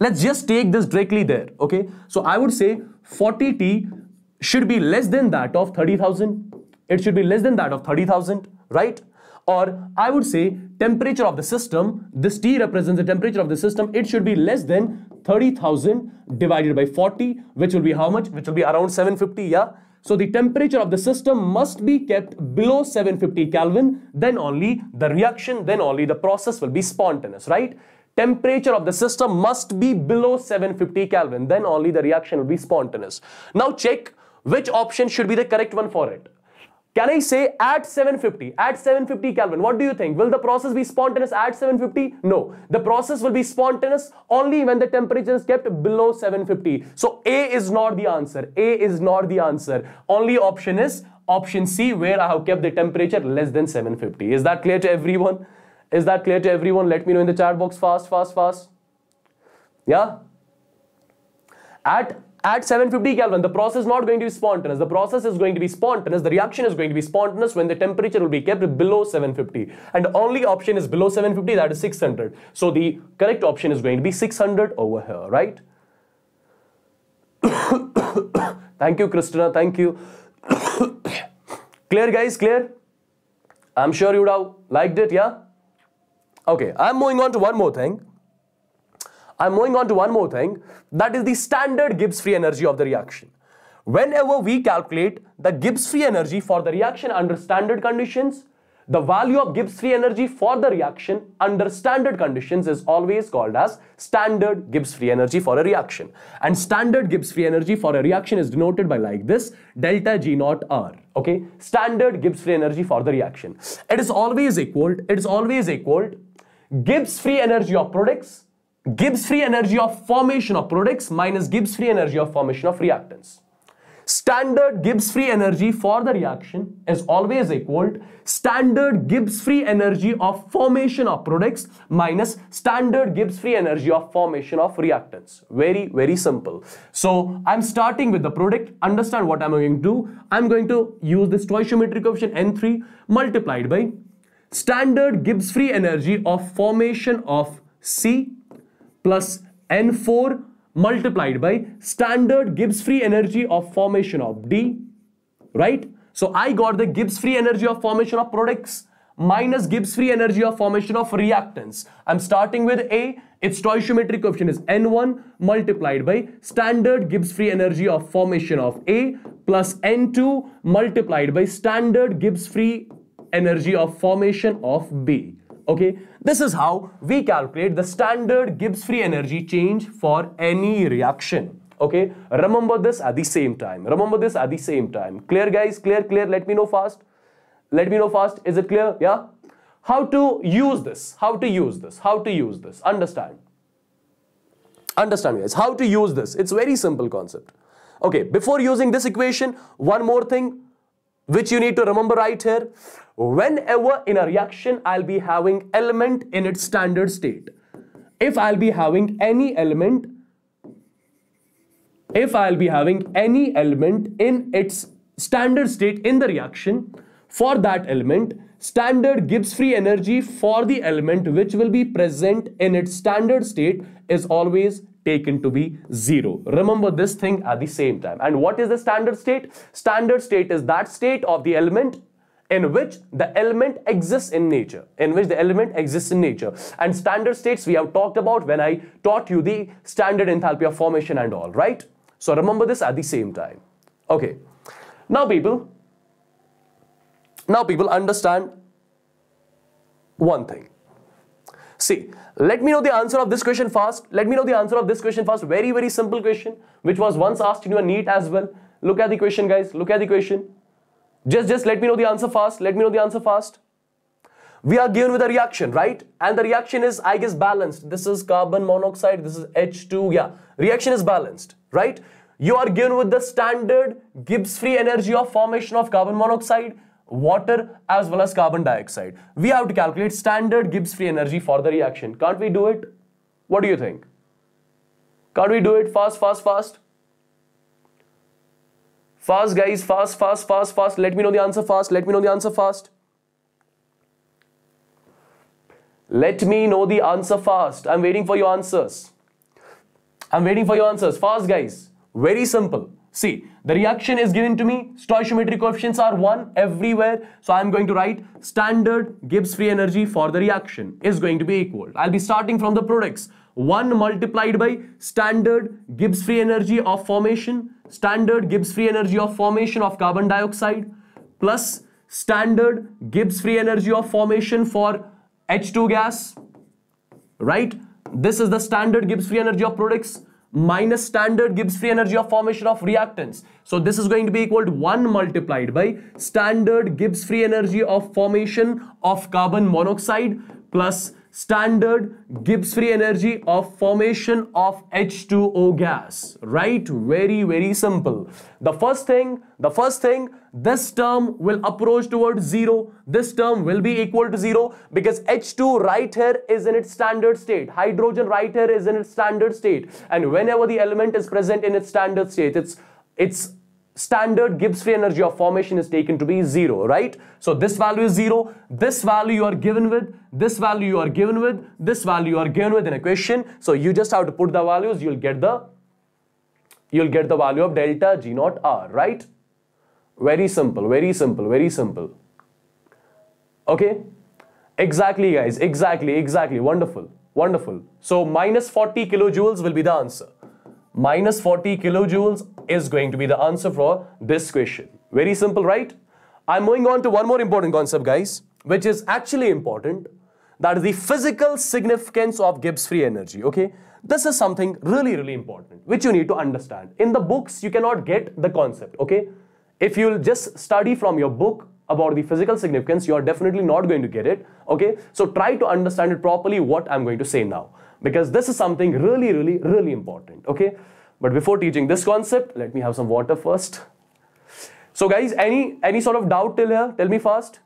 Let's just take this directly there. Okay. So I would say 40t should be less than that of 30,000 it should be less than that of 30,000, right? Or I would say temperature of the system, this T represents the temperature of the system, it should be less than 30,000 divided by 40, which will be how much? Which will be around 750, yeah? So the temperature of the system must be kept below 750 Kelvin, then only the reaction, then only the process will be spontaneous, right? temperature of the system must be below 750 Kelvin. Then only the reaction will be spontaneous. Now check which option should be the correct one for it. Can I say at 750, at 750 Kelvin, what do you think? Will the process be spontaneous at 750? No. The process will be spontaneous only when the temperature is kept below 750. So A is not the answer. A is not the answer. Only option is option C where I have kept the temperature less than 750. Is that clear to everyone? Is that clear to everyone? Let me know in the chat box fast, fast, fast. Yeah? At at 750 Kelvin, the process is not going to be spontaneous. The process is going to be spontaneous. The reaction is going to be spontaneous when the temperature will be kept below 750. And the only option is below 750, that is 600. So the correct option is going to be 600 over here, right? thank you, Kristina. Thank you. clear, guys, clear? I'm sure you would have liked it, yeah? Okay, I'm moving on to one more thing. I'm moving on to one more thing. That is the standard Gibbs free energy of the reaction. Whenever we calculate the Gibbs free energy for the reaction under standard conditions, the value of Gibbs free energy for the reaction under standard conditions is always called as standard Gibbs free energy for a reaction. And standard Gibbs free energy for a reaction is denoted by like this delta G naught R. Okay, standard Gibbs free energy for the reaction. It is always equal. It is always equal. Gibbs free energy of products Gibbs free energy of formation of products minus Gibbs free energy of formation of reactants. Standard Gibbs free energy for the reaction is always equal standard Gibbs free energy of formation of products minus standard Gibbs free energy of formation of reactants. Very, very simple. So I'm starting with the product. Understand what I'm going to do. I'm going to use this stoichiometric coefficient N3 multiplied by standard Gibbs free energy of formation of C plus N4 multiplied by standard Gibbs free energy of formation of D, right? So I got the Gibbs free energy of formation of products minus Gibbs free energy of formation of reactants. I'm starting with A, its stoichiometric coefficient is N1 multiplied by standard Gibbs free energy of formation of A plus N2 multiplied by standard Gibbs free energy of formation of B. Okay, this is how we calculate the standard Gibbs free energy change for any reaction. Okay, remember this at the same time. Remember this at the same time. Clear guys, clear, clear. Let me know fast. Let me know fast. Is it clear? Yeah. How to use this? How to use this? How to use this? Understand. Understand guys, how to use this? It's very simple concept. Okay, before using this equation, one more thing which you need to remember right here. Whenever in a reaction, I'll be having element in its standard state. If I'll be having any element, if I'll be having any element in its standard state in the reaction, for that element, standard Gibbs free energy for the element which will be present in its standard state is always taken to be 0. Remember this thing at the same time. And what is the standard state? Standard state is that state of the element in which the element exists in nature, in which the element exists in nature. And standard states we have talked about when I taught you the standard enthalpy of formation and all, right? So remember this at the same time. Okay. Now people, now people understand one thing. See, let me know the answer of this question fast. Let me know the answer of this question fast. Very, very simple question, which was once asked in your NEET as well. Look at the question, guys. Look at the question. Just, just let me know the answer fast. Let me know the answer fast. We are given with a reaction, right? And the reaction is, I guess, balanced. This is carbon monoxide. This is H2. Yeah, reaction is balanced, right? You are given with the standard Gibbs free energy of formation of carbon monoxide water as well as carbon dioxide. We have to calculate standard Gibbs free energy for the reaction. Can't we do it? What do you think? Can't we do it fast, fast, fast? Fast guys, fast, fast, fast, fast. Let me know the answer fast. Let me know the answer fast. Let me know the answer fast. I'm waiting for your answers. I'm waiting for your answers. Fast guys. Very simple. See, the reaction is given to me. Stoichiometric coefficients are 1 everywhere. So I'm going to write standard Gibbs free energy for the reaction is going to be equal. I'll be starting from the products. 1 multiplied by standard Gibbs free energy of formation, standard Gibbs free energy of formation of carbon dioxide plus standard Gibbs free energy of formation for H2 gas, right? This is the standard Gibbs free energy of products minus standard Gibbs free energy of formation of reactants. So this is going to be equal to 1 multiplied by standard Gibbs free energy of formation of carbon monoxide plus standard Gibbs free energy of formation of H2O gas, right? Very, very simple. The first thing, the first thing, this term will approach towards zero. This term will be equal to zero because H2 right here is in its standard state. Hydrogen right here is in its standard state. And whenever the element is present in its standard state, it's, it's standard Gibbs free energy of formation is taken to be zero, right? So this value is zero, this value you are given with, this value you are given with, this value you are given with in equation. So you just have to put the values, you'll get the, you'll get the value of delta G naught R, right? Very simple, very simple, very simple. Okay? Exactly guys, exactly, exactly, wonderful, wonderful. So minus 40 kilojoules will be the answer. Minus 40 kilojoules is going to be the answer for this question. Very simple, right? I'm moving on to one more important concept, guys, which is actually important. That is the physical significance of Gibbs free energy, okay? This is something really, really important, which you need to understand. In the books, you cannot get the concept, okay? If you'll just study from your book about the physical significance, you are definitely not going to get it, okay? So try to understand it properly what I'm going to say now, because this is something really, really, really important, okay? But before teaching this concept, let me have some water first. So guys, any, any sort of doubt till here? Tell me fast.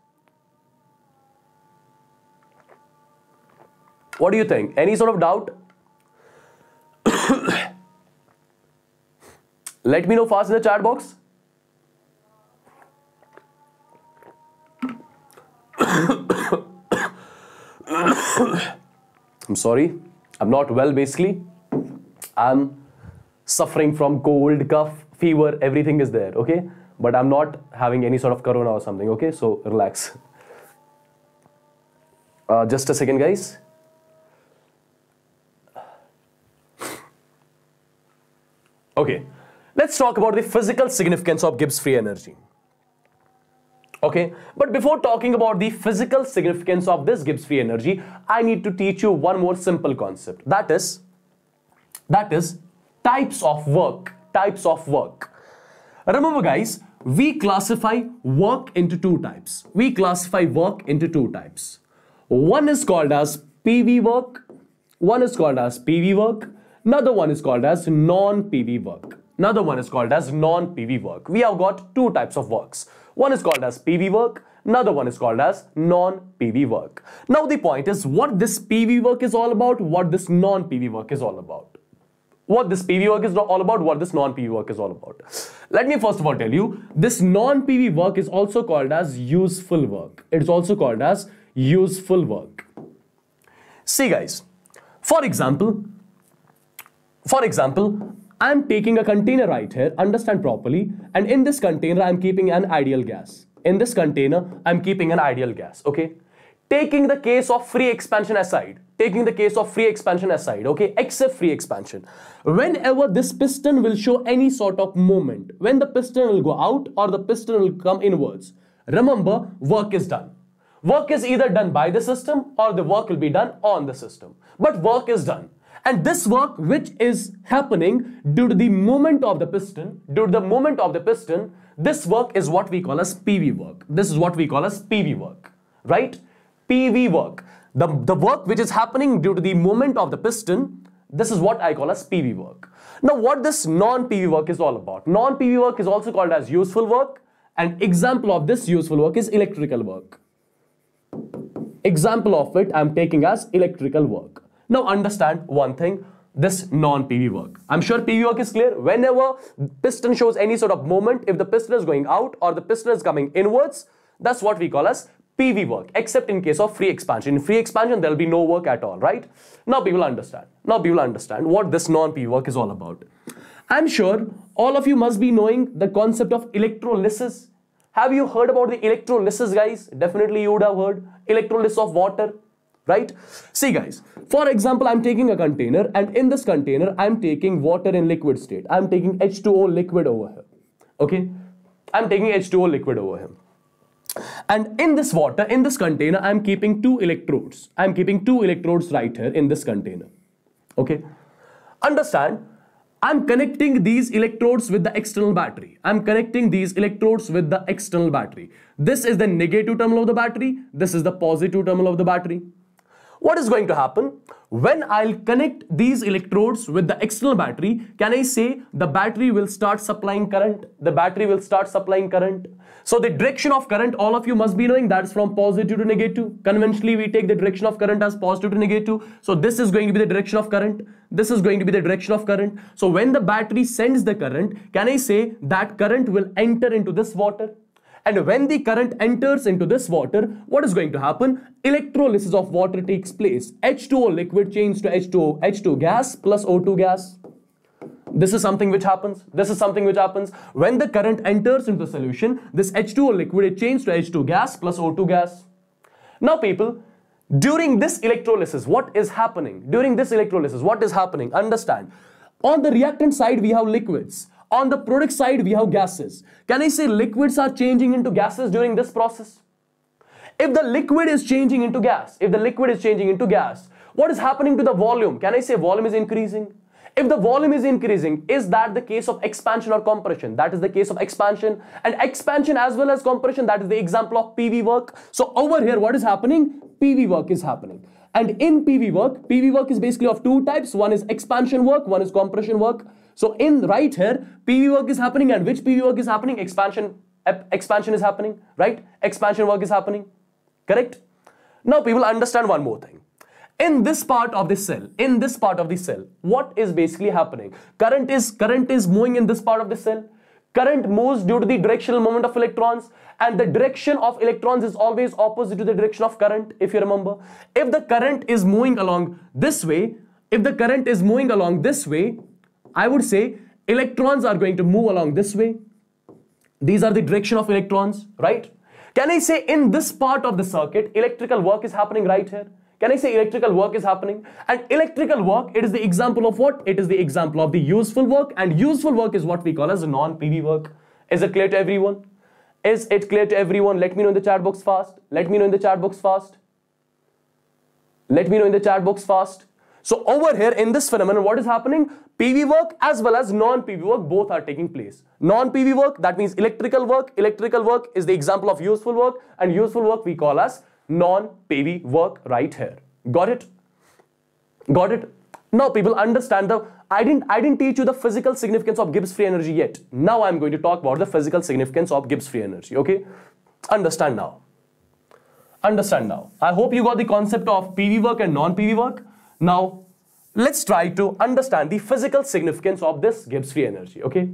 What do you think? Any sort of doubt? Let me know fast in the chat box. I'm sorry. I'm not well basically. I'm suffering from cold, cough, fever, everything is there, okay? But I'm not having any sort of corona or something, okay? So relax. Uh, just a second, guys. Okay, let's talk about the physical significance of Gibbs free energy. Okay, but before talking about the physical significance of this Gibbs free energy, I need to teach you one more simple concept. That is, that is types of work. Types of work. Remember guys, we classify work into two types. We classify work into two types. One is called as PV work. One is called as PV work. Another one is called as non-PV work. Another one is called as non-PV work. We have got two types of works. One is called as PV work. Another one is called as non-PV work. Now the point is what this PV work is all about, what this non-PV work is all about what this PV work is all about, what this non-PV work is all about. Let me first of all tell you, this non-PV work is also called as useful work. It's also called as useful work. See guys, for example, for example, I'm taking a container right here, understand properly, and in this container, I'm keeping an ideal gas. In this container, I'm keeping an ideal gas, okay? Taking the case of free expansion aside, taking the case of free expansion aside, okay, except free expansion. Whenever this piston will show any sort of movement, when the piston will go out or the piston will come inwards, remember work is done. Work is either done by the system or the work will be done on the system. But work is done. And this work which is happening due to the movement of the piston, due to the movement of the piston, this work is what we call as PV work. This is what we call as PV work, right? PV work the, the work which is happening due to the movement of the piston, this is what I call as PV work. Now what this non-PV work is all about? Non-PV work is also called as useful work. An example of this useful work is electrical work. Example of it I'm taking as electrical work. Now understand one thing, this non-PV work. I'm sure PV work is clear. Whenever piston shows any sort of movement, if the piston is going out or the piston is coming inwards, that's what we call as PV work, except in case of free expansion. In free expansion, there'll be no work at all, right? Now people understand. Now people understand what this non-PV work is all about. I'm sure all of you must be knowing the concept of electrolysis. Have you heard about the electrolysis, guys? Definitely you would have heard. Electrolysis of water, right? See, guys, for example, I'm taking a container and in this container, I'm taking water in liquid state. I'm taking H2O liquid over here, okay? I'm taking H2O liquid over here. And in this water, in this container, I'm keeping two electrodes. I'm keeping two electrodes right here in this container. Okay. Understand, I'm connecting these electrodes with the external battery. I'm connecting these electrodes with the external battery. This is the negative terminal of the battery. This is the positive terminal of the battery. What is going to happen? When I'll connect these electrodes with the external battery, can I say the battery will start supplying current? The battery will start supplying current. So the direction of current, all of you must be knowing that's from positive to negative. Conventionally, we take the direction of current as positive to negative. So this is going to be the direction of current. This is going to be the direction of current. So when the battery sends the current, can I say that current will enter into this water? And when the current enters into this water, what is going to happen? Electrolysis of water takes place. H2O liquid changes to H2O, H2 gas plus O2 gas. This is something which happens. This is something which happens. When the current enters into the solution, this H2O liquid, it changes to H2 gas plus O2 gas. Now people, during this electrolysis, what is happening? During this electrolysis, what is happening? Understand. On the reactant side, we have liquids. On the product side, we have gases. Can I say liquids are changing into gases during this process? If the liquid is changing into gas, if the liquid is changing into gas, what is happening to the volume? Can I say volume is increasing? If the volume is increasing, is that the case of expansion or compression? That is the case of expansion and expansion as well as compression. That is the example of PV work. So over here, what is happening? PV work is happening. And in PV work, PV work is basically of two types. One is expansion work, one is compression work. So in right here, PV work is happening and which PV work is happening? Expansion, expansion is happening, right? Expansion work is happening, correct? Now people understand one more thing. In this part of the cell, in this part of the cell, what is basically happening? Current is, current is moving in this part of the cell. Current moves due to the directional moment of electrons and the direction of electrons is always opposite to the direction of current if you remember. If the current is moving along this way, if the current is moving along this way, I would say electrons are going to move along this way. These are the direction of electrons, right? Can I say in this part of the circuit, electrical work is happening right here? Can I say electrical work is happening? And electrical work, it is the example of what? It is the example of the useful work and useful work is what we call as non-PV work. Is it clear to everyone? Is it clear to everyone? Let me know in the chat box fast. Let me know in the chat box fast. Let me know in the chat box fast. So over here in this phenomenon, what is happening? PV work as well as non-PV work, both are taking place. Non-PV work, that means electrical work. Electrical work is the example of useful work and useful work we call as non-PV work right here. Got it? Got it? Now people understand the, I didn't, I didn't teach you the physical significance of Gibbs free energy yet. Now I'm going to talk about the physical significance of Gibbs free energy, okay? Understand now. Understand now. I hope you got the concept of PV work and non-PV work. Now, let's try to understand the physical significance of this Gibbs free energy, okay?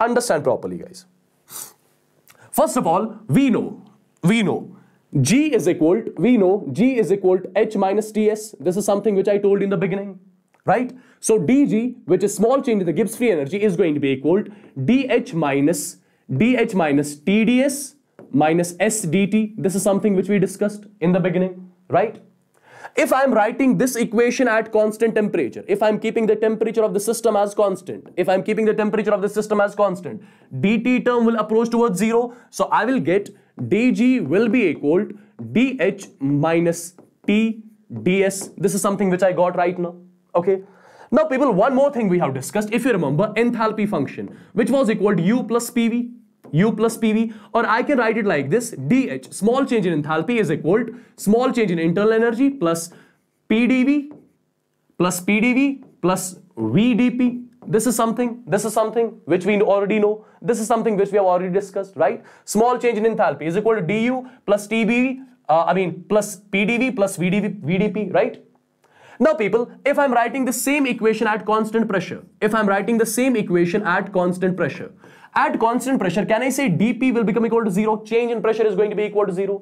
Understand properly, guys. First of all, we know, we know, G is equal to, we know G is equal to H minus Ts. This is something which I told in the beginning, right? So dg, which is small change in the Gibbs free energy, is going to be equal to dh minus dh minus tds minus SdT. This is something which we discussed in the beginning, right? If I'm writing this equation at constant temperature, if I'm keeping the temperature of the system as constant, if I'm keeping the temperature of the system as constant, dt term will approach towards 0. So I will get dg will be equal to dh minus t ds. This is something which I got right now. Okay. Now people, one more thing we have discussed. If you remember, enthalpy function, which was equal to u plus pv. U plus PV or I can write it like this DH small change in enthalpy is equal to small change in internal energy plus PdV plus PdV plus VdP this is something, this is something which we already know, this is something which we have already discussed, right? Small change in enthalpy is equal to du plus TBV, uh, I mean plus PdV plus VdV, VdP, right? Now people, if I'm writing the same equation at constant pressure, if I'm writing the same equation at constant pressure, at constant pressure, can I say dP will become equal to zero? Change in pressure is going to be equal to zero.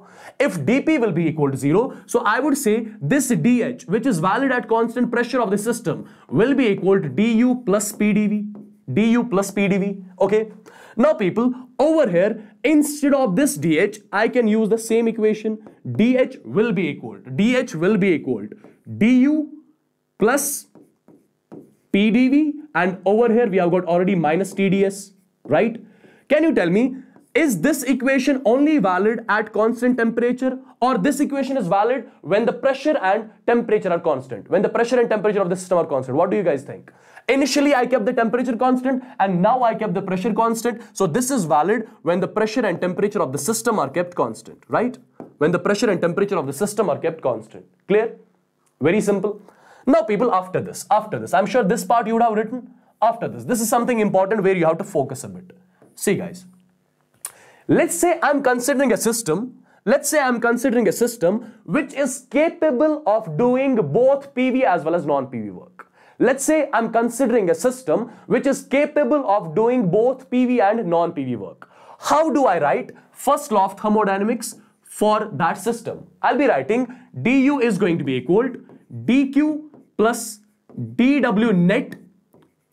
If dP will be equal to zero, so I would say this dH, which is valid at constant pressure of the system, will be equal to du plus pdv. du plus pdv, okay? Now people, over here, instead of this dH, I can use the same equation. dH will be equal to, dH will be equal to du plus pdv and over here we have got already minus tds right? Can you tell me, is this equation only valid at constant temperature or this equation is valid when the pressure and temperature are constant, when the pressure and temperature of the system are constant? What do you guys think? Initially, I kept the temperature constant and now I kept the pressure constant. So this is valid when the pressure and temperature of the system are kept constant, right? When the pressure and temperature of the system are kept constant. Clear? Very simple. Now people, after this, after this, I'm sure this part you would have written after this. This is something important where you have to focus a bit. See guys, let's say I'm considering a system. Let's say I'm considering a system which is capable of doing both PV as well as non-PV work. Let's say I'm considering a system which is capable of doing both PV and non-PV work. How do I write first law of thermodynamics for that system? I'll be writing du is going to be equal to dq plus dw net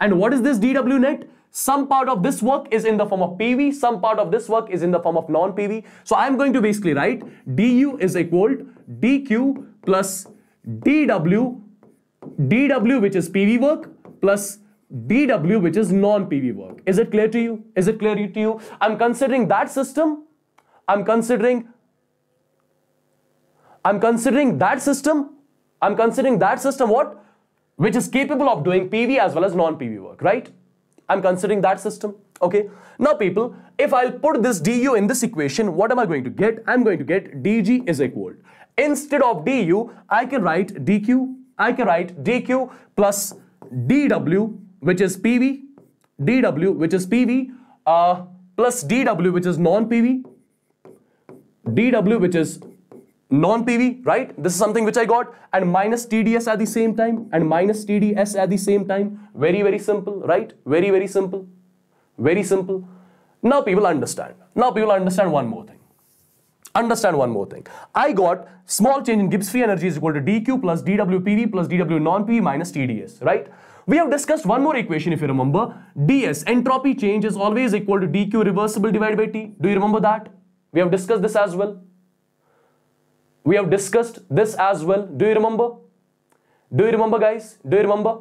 and what is this DW net? Some part of this work is in the form of PV, some part of this work is in the form of non-PV. So I'm going to basically write DU is equal to DQ plus DW, DW which is PV work plus DW which is non-PV work. Is it clear to you? Is it clear to you? I'm considering that system. I'm considering I'm considering that system. I'm considering that system what? which is capable of doing PV as well as non-PV work, right? I'm considering that system, okay? Now people, if I'll put this du in this equation, what am I going to get? I'm going to get dg is equal. Instead of du, I can write dq, I can write dq plus dw, which is PV, dw, which is PV, uh, plus dw, which is non-PV, dw, which is non-PV, right? This is something which I got and minus TDS at the same time and minus TDS at the same time. Very, very simple, right? Very, very simple. Very simple. Now people understand. Now people understand one more thing. Understand one more thing. I got small change in Gibbs free energy is equal to dq plus dwpv plus dw non-pv minus TDS, right? We have discussed one more equation if you remember. DS, entropy change is always equal to dq reversible divided by T. Do you remember that? We have discussed this as well. We have discussed this as well. Do you remember? Do you remember, guys? Do you remember?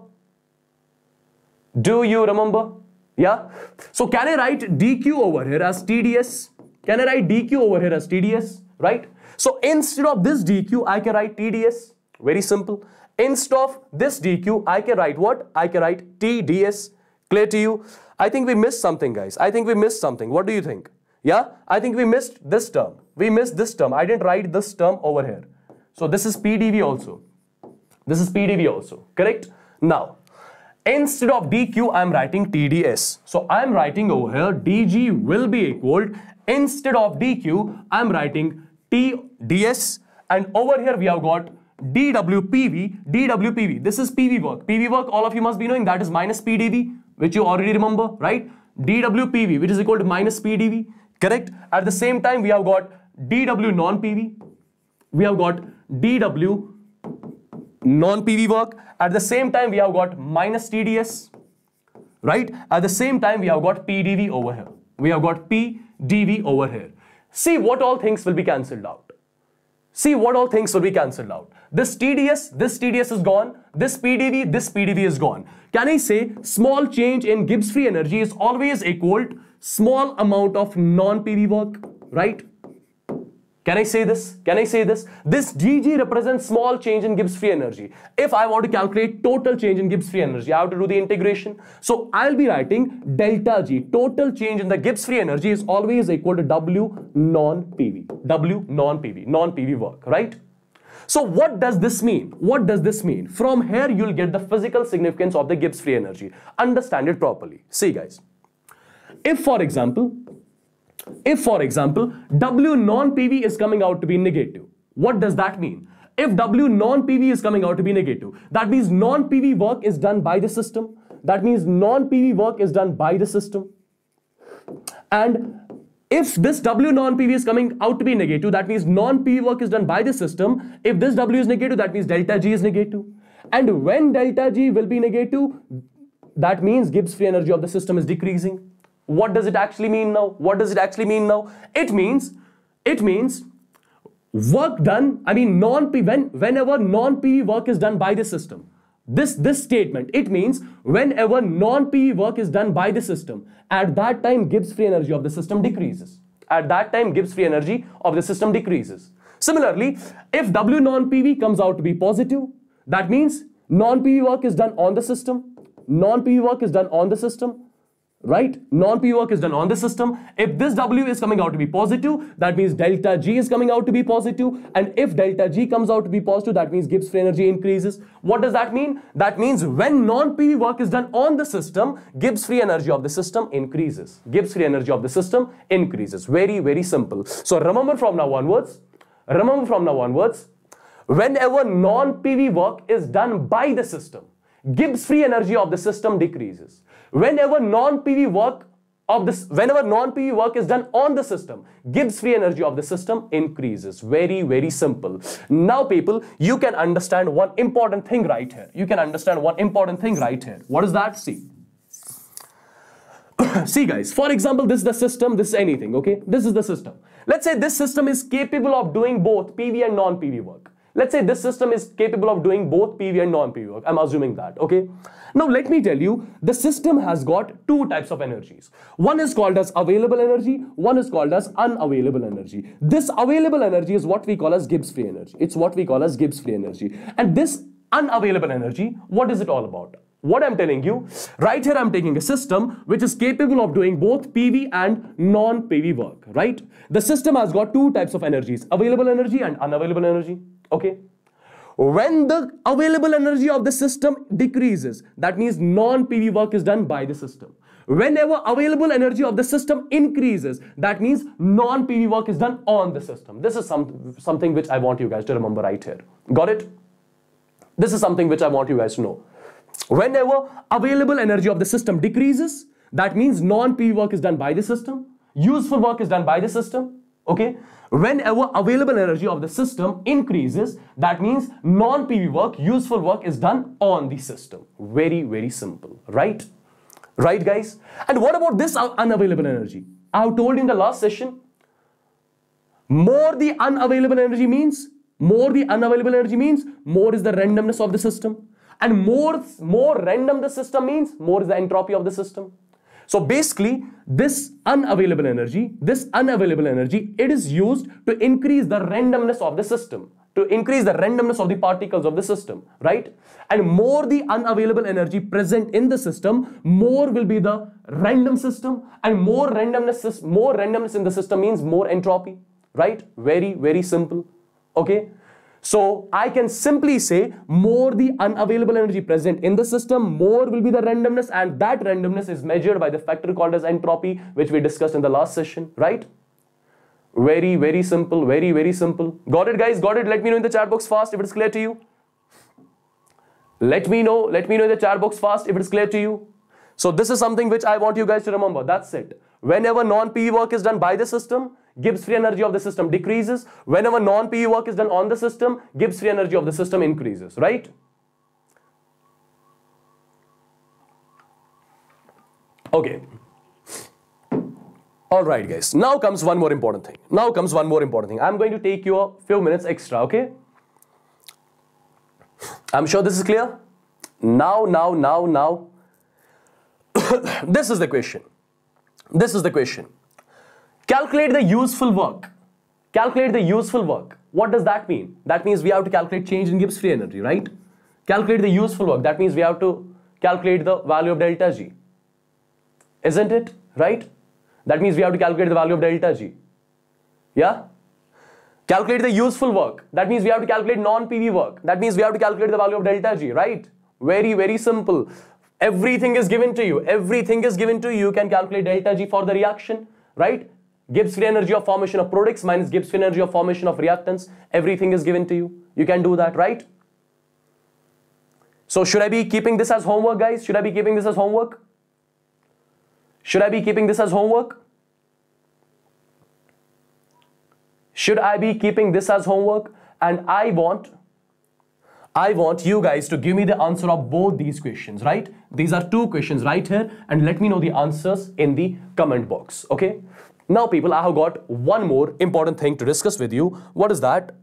Do you remember? Yeah. So can I write dq over here as TDS? Can I write dq over here as TDS? Right? So instead of this dq, I can write TDS. Very simple. Instead of this dq, I can write what? I can write TDS. Clear to you? I think we missed something, guys. I think we missed something. What do you think? Yeah? I think we missed this term. We missed this term. I didn't write this term over here. So this is PDV also. This is PDV also, correct? Now, instead of DQ, I'm writing TDS. So I'm writing over here, DG will be equal. Instead of DQ, I'm writing TDS. And over here, we have got DWPV, DWPV. This is PV work. PV work, all of you must be knowing, that is minus PDV, which you already remember, right? DWPV, which is equal to minus PDV, correct? At the same time, we have got DW non-PV. We have got DW non-PV work. At the same time, we have got minus TDS, right? At the same time, we have got PDV over here. We have got PDV over here. See what all things will be cancelled out. See what all things will be cancelled out. This TDS, this TDS is gone. This PDV, this PDV is gone. Can I say small change in Gibbs free energy is always equal to small amount of non-PV work, right? Can I say this? Can I say this? This dg represents small change in Gibbs free energy. If I want to calculate total change in Gibbs free energy, I have to do the integration. So I'll be writing delta g, total change in the Gibbs free energy is always equal to W non-PV, W non-PV, non-PV work, right? So what does this mean? What does this mean? From here, you'll get the physical significance of the Gibbs free energy. Understand it properly. See guys. If for example, if, for example, W non-PV is coming out to be negative, what does that mean? If W non-PV is coming out to be negative, that means non-PV work is done by the system. That means non-PV work is done by the system. And if this W non-PV is coming out to be negative, that means non-PV work is done by the system. If this W is negative, that means delta G is negative. And when delta G will be negative, that means Gibbs free energy of the system is decreasing. What does it actually mean now? What does it actually mean now? It means, it means work done, I mean non-P, when, whenever non-PE work is done by the system. This, this statement, it means whenever non-PE work is done by the system, at that time Gibbs free energy of the system decreases. At that time Gibbs free energy of the system decreases. Similarly, if W non-PV comes out to be positive, that means non-PV work is done on the system, non-PV work is done on the system, right? Non-P work is done on the system. If this W is coming out to be positive, that means delta G is coming out to be positive. And if delta G comes out to be positive, that means Gibbs free energy increases. What does that mean? That means when non-PV work is done on the system, Gibbs free energy of the system increases. Gibbs free energy of the system increases. Very, very simple. So remember from now onwards, remember from now onwards, whenever non-PV work is done by the system, Gibbs free energy of the system decreases. Whenever non-PV work of this, whenever non-PV work is done on the system, Gibbs free energy of the system increases. Very, very simple. Now people, you can understand one important thing right here. You can understand one important thing right here. What is that? See. see guys, for example, this is the system, this is anything, okay? This is the system. Let's say this system is capable of doing both PV and non-PV work. Let's say this system is capable of doing both PV and non-PV work. I'm assuming that, okay? Now, let me tell you, the system has got two types of energies. One is called as available energy, one is called as unavailable energy. This available energy is what we call as Gibbs free energy. It's what we call as Gibbs free energy. And this unavailable energy, what is it all about? What I'm telling you, right here I'm taking a system which is capable of doing both PV and non-PV work, right? The system has got two types of energies, available energy and unavailable energy. Okay. When the available energy of the system decreases, that means non-PV work is done by the system. Whenever available energy of the system increases, that means non-PV work is done on the system. This is some, something which I want you guys to remember right here. Got it? This is something which I want you guys to know. Whenever available energy of the system decreases, that means non-PV work is done by the system. Useful work is done by the system. Okay whenever available energy of the system increases, that means non-PV work, useful work is done on the system. Very, very simple, right? Right, guys? And what about this unavailable energy? I have told in the last session, more the unavailable energy means, more the unavailable energy means, more is the randomness of the system. And more, more random the system means, more is the entropy of the system. So basically, this unavailable energy, this unavailable energy, it is used to increase the randomness of the system, to increase the randomness of the particles of the system, right? And more the unavailable energy present in the system, more will be the random system, and more randomness, more randomness in the system means more entropy, right? Very, very simple, okay? So I can simply say more the unavailable energy present in the system, more will be the randomness and that randomness is measured by the factor called as entropy which we discussed in the last session, right? Very, very simple, very, very simple. Got it guys, got it? Let me know in the chat box fast if it's clear to you. Let me know, let me know in the chat box fast if it's clear to you. So this is something which I want you guys to remember, that's it. Whenever non-PE work is done by the system, Gibbs free energy of the system decreases. Whenever non-PE work is done on the system, Gibbs free energy of the system increases, right? Okay. All right, guys. Now comes one more important thing. Now comes one more important thing. I'm going to take you a few minutes extra, okay? I'm sure this is clear. Now, now, now, now. this is the question. This is the question. Calculate the useful work. Calculate the useful work. What does that mean? That means we have to calculate change in Gibbs free energy, right? Calculate the useful work. That means we have to calculate the value of delta G. Isn't it? Right? That means we have to calculate the value of delta G. Yeah? Calculate the useful work. That means we have to calculate non-PV work. That means we have to calculate the value of delta G, right? Very, very simple. Everything is given to you. Everything is given to you. You can calculate delta G for the reaction, right? Gibbs free energy of formation of products minus Gibbs free energy of formation of reactants. Everything is given to you. You can do that, right? So should I be keeping this as homework, guys? Should I be keeping this as homework? Should I be keeping this as homework? Should I be keeping this as homework? And I want I want you guys to give me the answer of both these questions, right? These are two questions right here and let me know the answers in the comment box, okay? Now people, I have got one more important thing to discuss with you. What is that?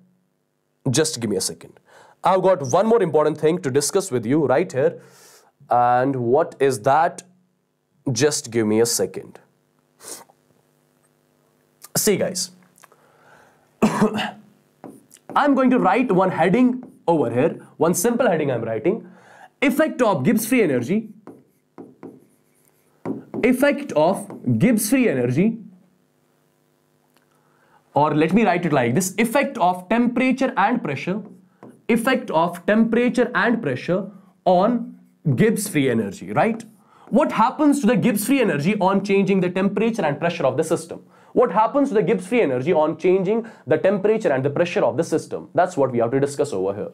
Just give me a second. I've got one more important thing to discuss with you right here. And what is that? Just give me a second. See guys, I'm going to write one heading over here. One simple heading I'm writing. Effect of Gibbs free energy. Effect of Gibbs free energy. Or let me write it like this. Effect of temperature and pressure. Effect of temperature and pressure on Gibbs free energy, right? What happens to the Gibbs free energy on changing the temperature and pressure of the system? What happens to the Gibbs free energy on changing the temperature and the pressure of the system? That's what we have to discuss over here.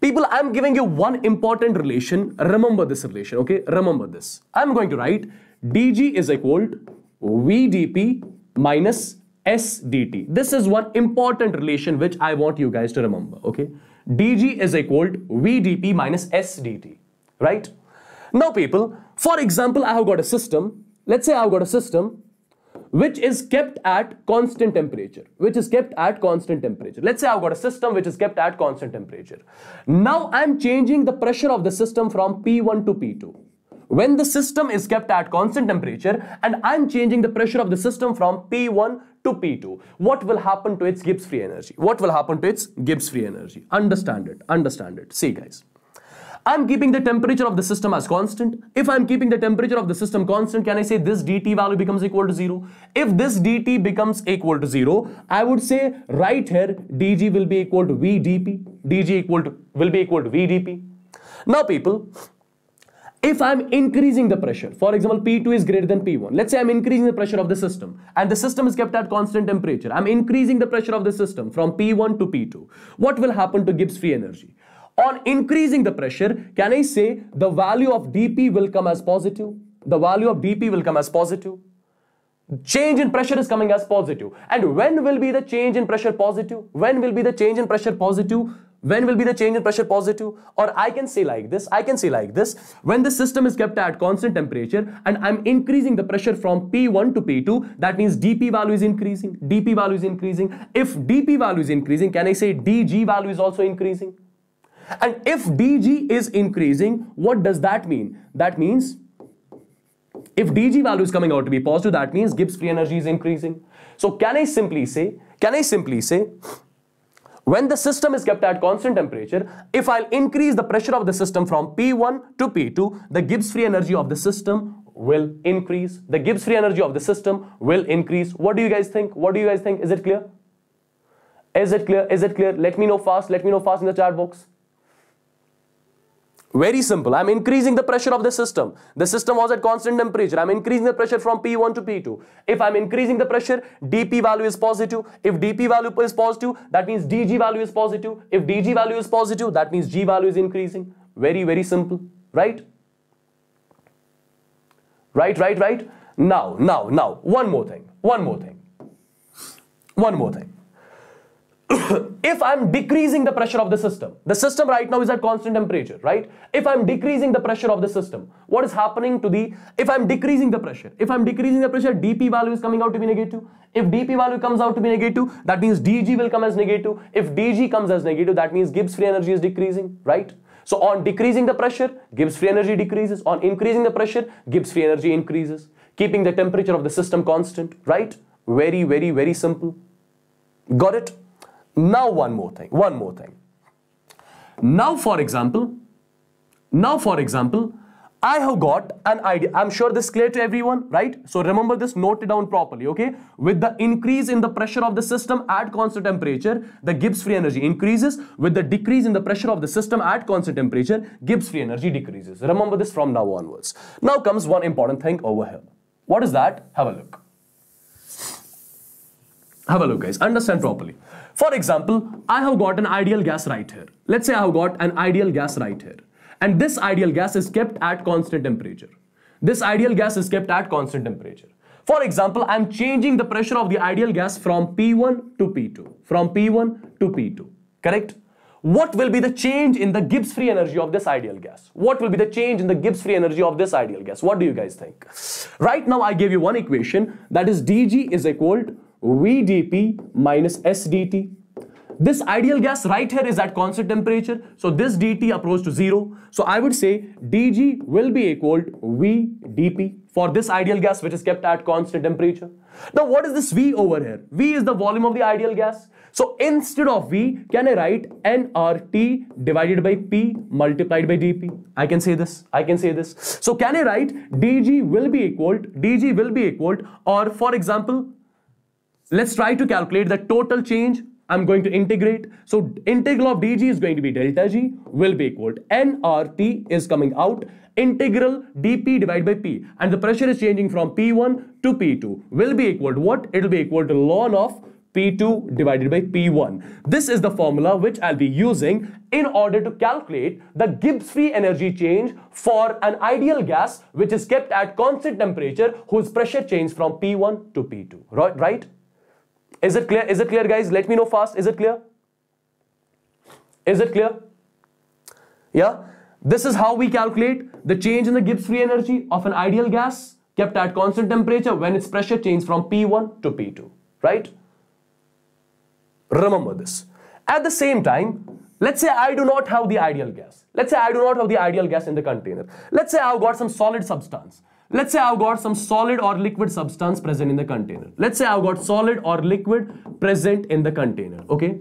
People, I'm giving you one important relation. Remember this relation, okay? Remember this. I'm going to write dg is equal to vdp minus sdt. This is one important relation which I want you guys to remember, okay? dg is equal to vdp minus sdt, right? Now people, for example, I have got a system. Let's say I've got a system which is kept at constant temperature, which is kept at constant temperature. Let's say I've got a system which is kept at constant temperature. Now I'm changing the pressure of the system from P1 to P2. When the system is kept at constant temperature and I'm changing the pressure of the system from P1 to P2, what will happen to its Gibbs free energy? What will happen to its Gibbs free energy? Understand it, understand it. See guys. I'm keeping the temperature of the system as constant. If I'm keeping the temperature of the system constant, can I say this dT value becomes equal to 0? If this dT becomes equal to 0, I would say right here dG will be equal to VdP. dG equal to, will be equal to VdP. Now people, if I'm increasing the pressure, for example, P2 is greater than P1. Let's say I'm increasing the pressure of the system and the system is kept at constant temperature. I'm increasing the pressure of the system from P1 to P2. What will happen to Gibbs free energy? on increasing the pressure, can I say the value of dP will come as positive? The value of dP will come as positive. Change in pressure is coming as positive. And when will be the change in pressure positive? When will be the change in pressure positive? When will be the change in pressure positive? Or I can say like this, I can say like this. When the system is kept at constant temperature and I'm increasing the pressure from P1 to P2, that means dP value is increasing, dP value is increasing. If dP value is increasing, can I say dG value is also increasing? And if DG is increasing, what does that mean? That means if DG value is coming out to be positive, that means Gibbs free energy is increasing. So can I simply say, can I simply say, when the system is kept at constant temperature, if I'll increase the pressure of the system from P1 to P2, the Gibbs free energy of the system will increase. The Gibbs free energy of the system will increase. What do you guys think? What do you guys think? Is it clear? Is it clear? Is it clear? Let me know fast. Let me know fast in the chat box. Very simple. I'm increasing the pressure of the system. The system was at constant temperature. I'm increasing the pressure from P1 to P2. If I'm increasing the pressure, dP value is positive. If dP value is positive, that means dG value is positive. If dG value is positive, that means G value is increasing. Very, very simple. Right? Right, right, right? Now, now, now, one more thing. One more thing. One more thing. if I'm decreasing the pressure of the system, the system right now is at constant temperature, right? If I'm decreasing the pressure of the system, what is happening to the, if I'm decreasing the pressure, if I'm decreasing the pressure, dP value is coming out to be negative. If dP value comes out to be negative, that means dG will come as negative. If dG comes as negative, that means Gibbs free energy is decreasing, right? So on decreasing the pressure, Gibbs free energy decreases. On increasing the pressure, Gibbs free energy increases, keeping the temperature of the system constant, right? Very, very, very simple. Got it? Now one more thing, one more thing. Now for example, now for example, I have got an idea. I'm sure this is clear to everyone, right? So remember this, note it down properly, okay? With the increase in the pressure of the system at constant temperature, the Gibbs free energy increases. With the decrease in the pressure of the system at constant temperature, Gibbs free energy decreases. Remember this from now onwards. Now comes one important thing over here. What is that? Have a look. Have a look, guys. Understand properly. For example, I have got an ideal gas right here. Let's say I have got an ideal gas right here. And this ideal gas is kept at constant temperature. This ideal gas is kept at constant temperature. For example, I'm changing the pressure of the ideal gas from P1 to P2. From P1 to P2. Correct? What will be the change in the Gibbs free energy of this ideal gas? What will be the change in the Gibbs free energy of this ideal gas? What do you guys think? Right now, I gave you one equation that is dG is equal to VdP minus SdT. This ideal gas right here is at constant temperature. So this dT approaches to zero. So I would say dG will be equal to VdP for this ideal gas which is kept at constant temperature. Now what is this V over here? V is the volume of the ideal gas. So instead of V, can I write nRT divided by P multiplied by dP? I can say this. I can say this. So can I write dG will be equal, dG will be equal, or for example, Let's try to calculate the total change I'm going to integrate. So integral of dg is going to be delta g will be equal to nRT is coming out integral dp divided by p and the pressure is changing from p1 to p2 will be equal to what? It will be equal to ln of P2 divided by P1. This is the formula which I'll be using in order to calculate the Gibbs free energy change for an ideal gas which is kept at constant temperature whose pressure change from P1 to P2, right? Is it clear? Is it clear, guys? Let me know fast. Is it clear? Is it clear? Yeah. This is how we calculate the change in the Gibbs free energy of an ideal gas kept at constant temperature when its pressure changes from P1 to P2, right? Remember this. At the same time, let's say I do not have the ideal gas. Let's say I do not have the ideal gas in the container. Let's say I've got some solid substance. Let's say I've got some solid or liquid substance present in the container. Let's say I've got solid or liquid present in the container, okay?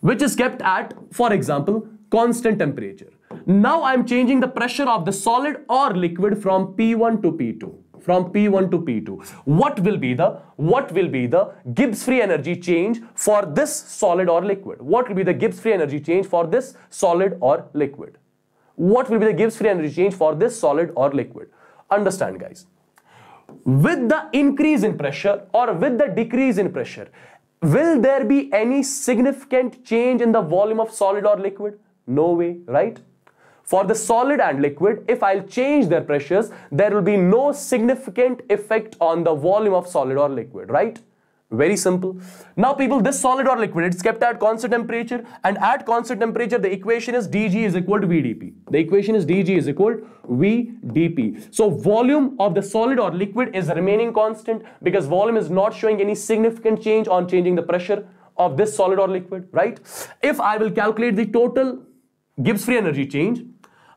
Which is kept at, for example, constant temperature. Now I'm changing the pressure of the solid or liquid from P1 to P2 from P1 to P2. What will be the what will be the Gibbs free energy change for this solid or liquid? What will be the Gibbs free energy change for this solid or liquid? What will be the Gibbs free energy change for this solid or liquid? Understand guys, with the increase in pressure or with the decrease in pressure, will there be any significant change in the volume of solid or liquid? No way, right? For the solid and liquid, if I'll change their pressures, there will be no significant effect on the volume of solid or liquid, right? Very simple. Now people, this solid or liquid, it's kept at constant temperature and at constant temperature, the equation is dg is equal to vdp. The equation is dg is equal to vdp. So volume of the solid or liquid is remaining constant because volume is not showing any significant change on changing the pressure of this solid or liquid, right? If I will calculate the total Gibbs free energy change,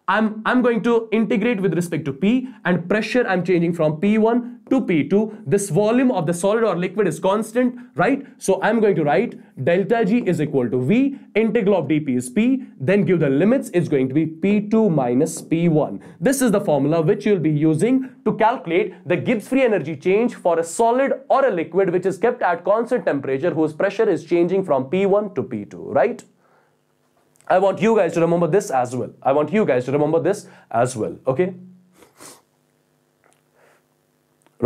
I'm, I'm going to integrate with respect to P and pressure I'm changing from P1 to P2. This volume of the solid or liquid is constant, right? So I'm going to write delta G is equal to V, integral of dP is P, then give the limits, it's going to be P2 minus P1. This is the formula which you'll be using to calculate the Gibbs free energy change for a solid or a liquid which is kept at constant temperature whose pressure is changing from P1 to P2, right? I want you guys to remember this as well. I want you guys to remember this as well, okay?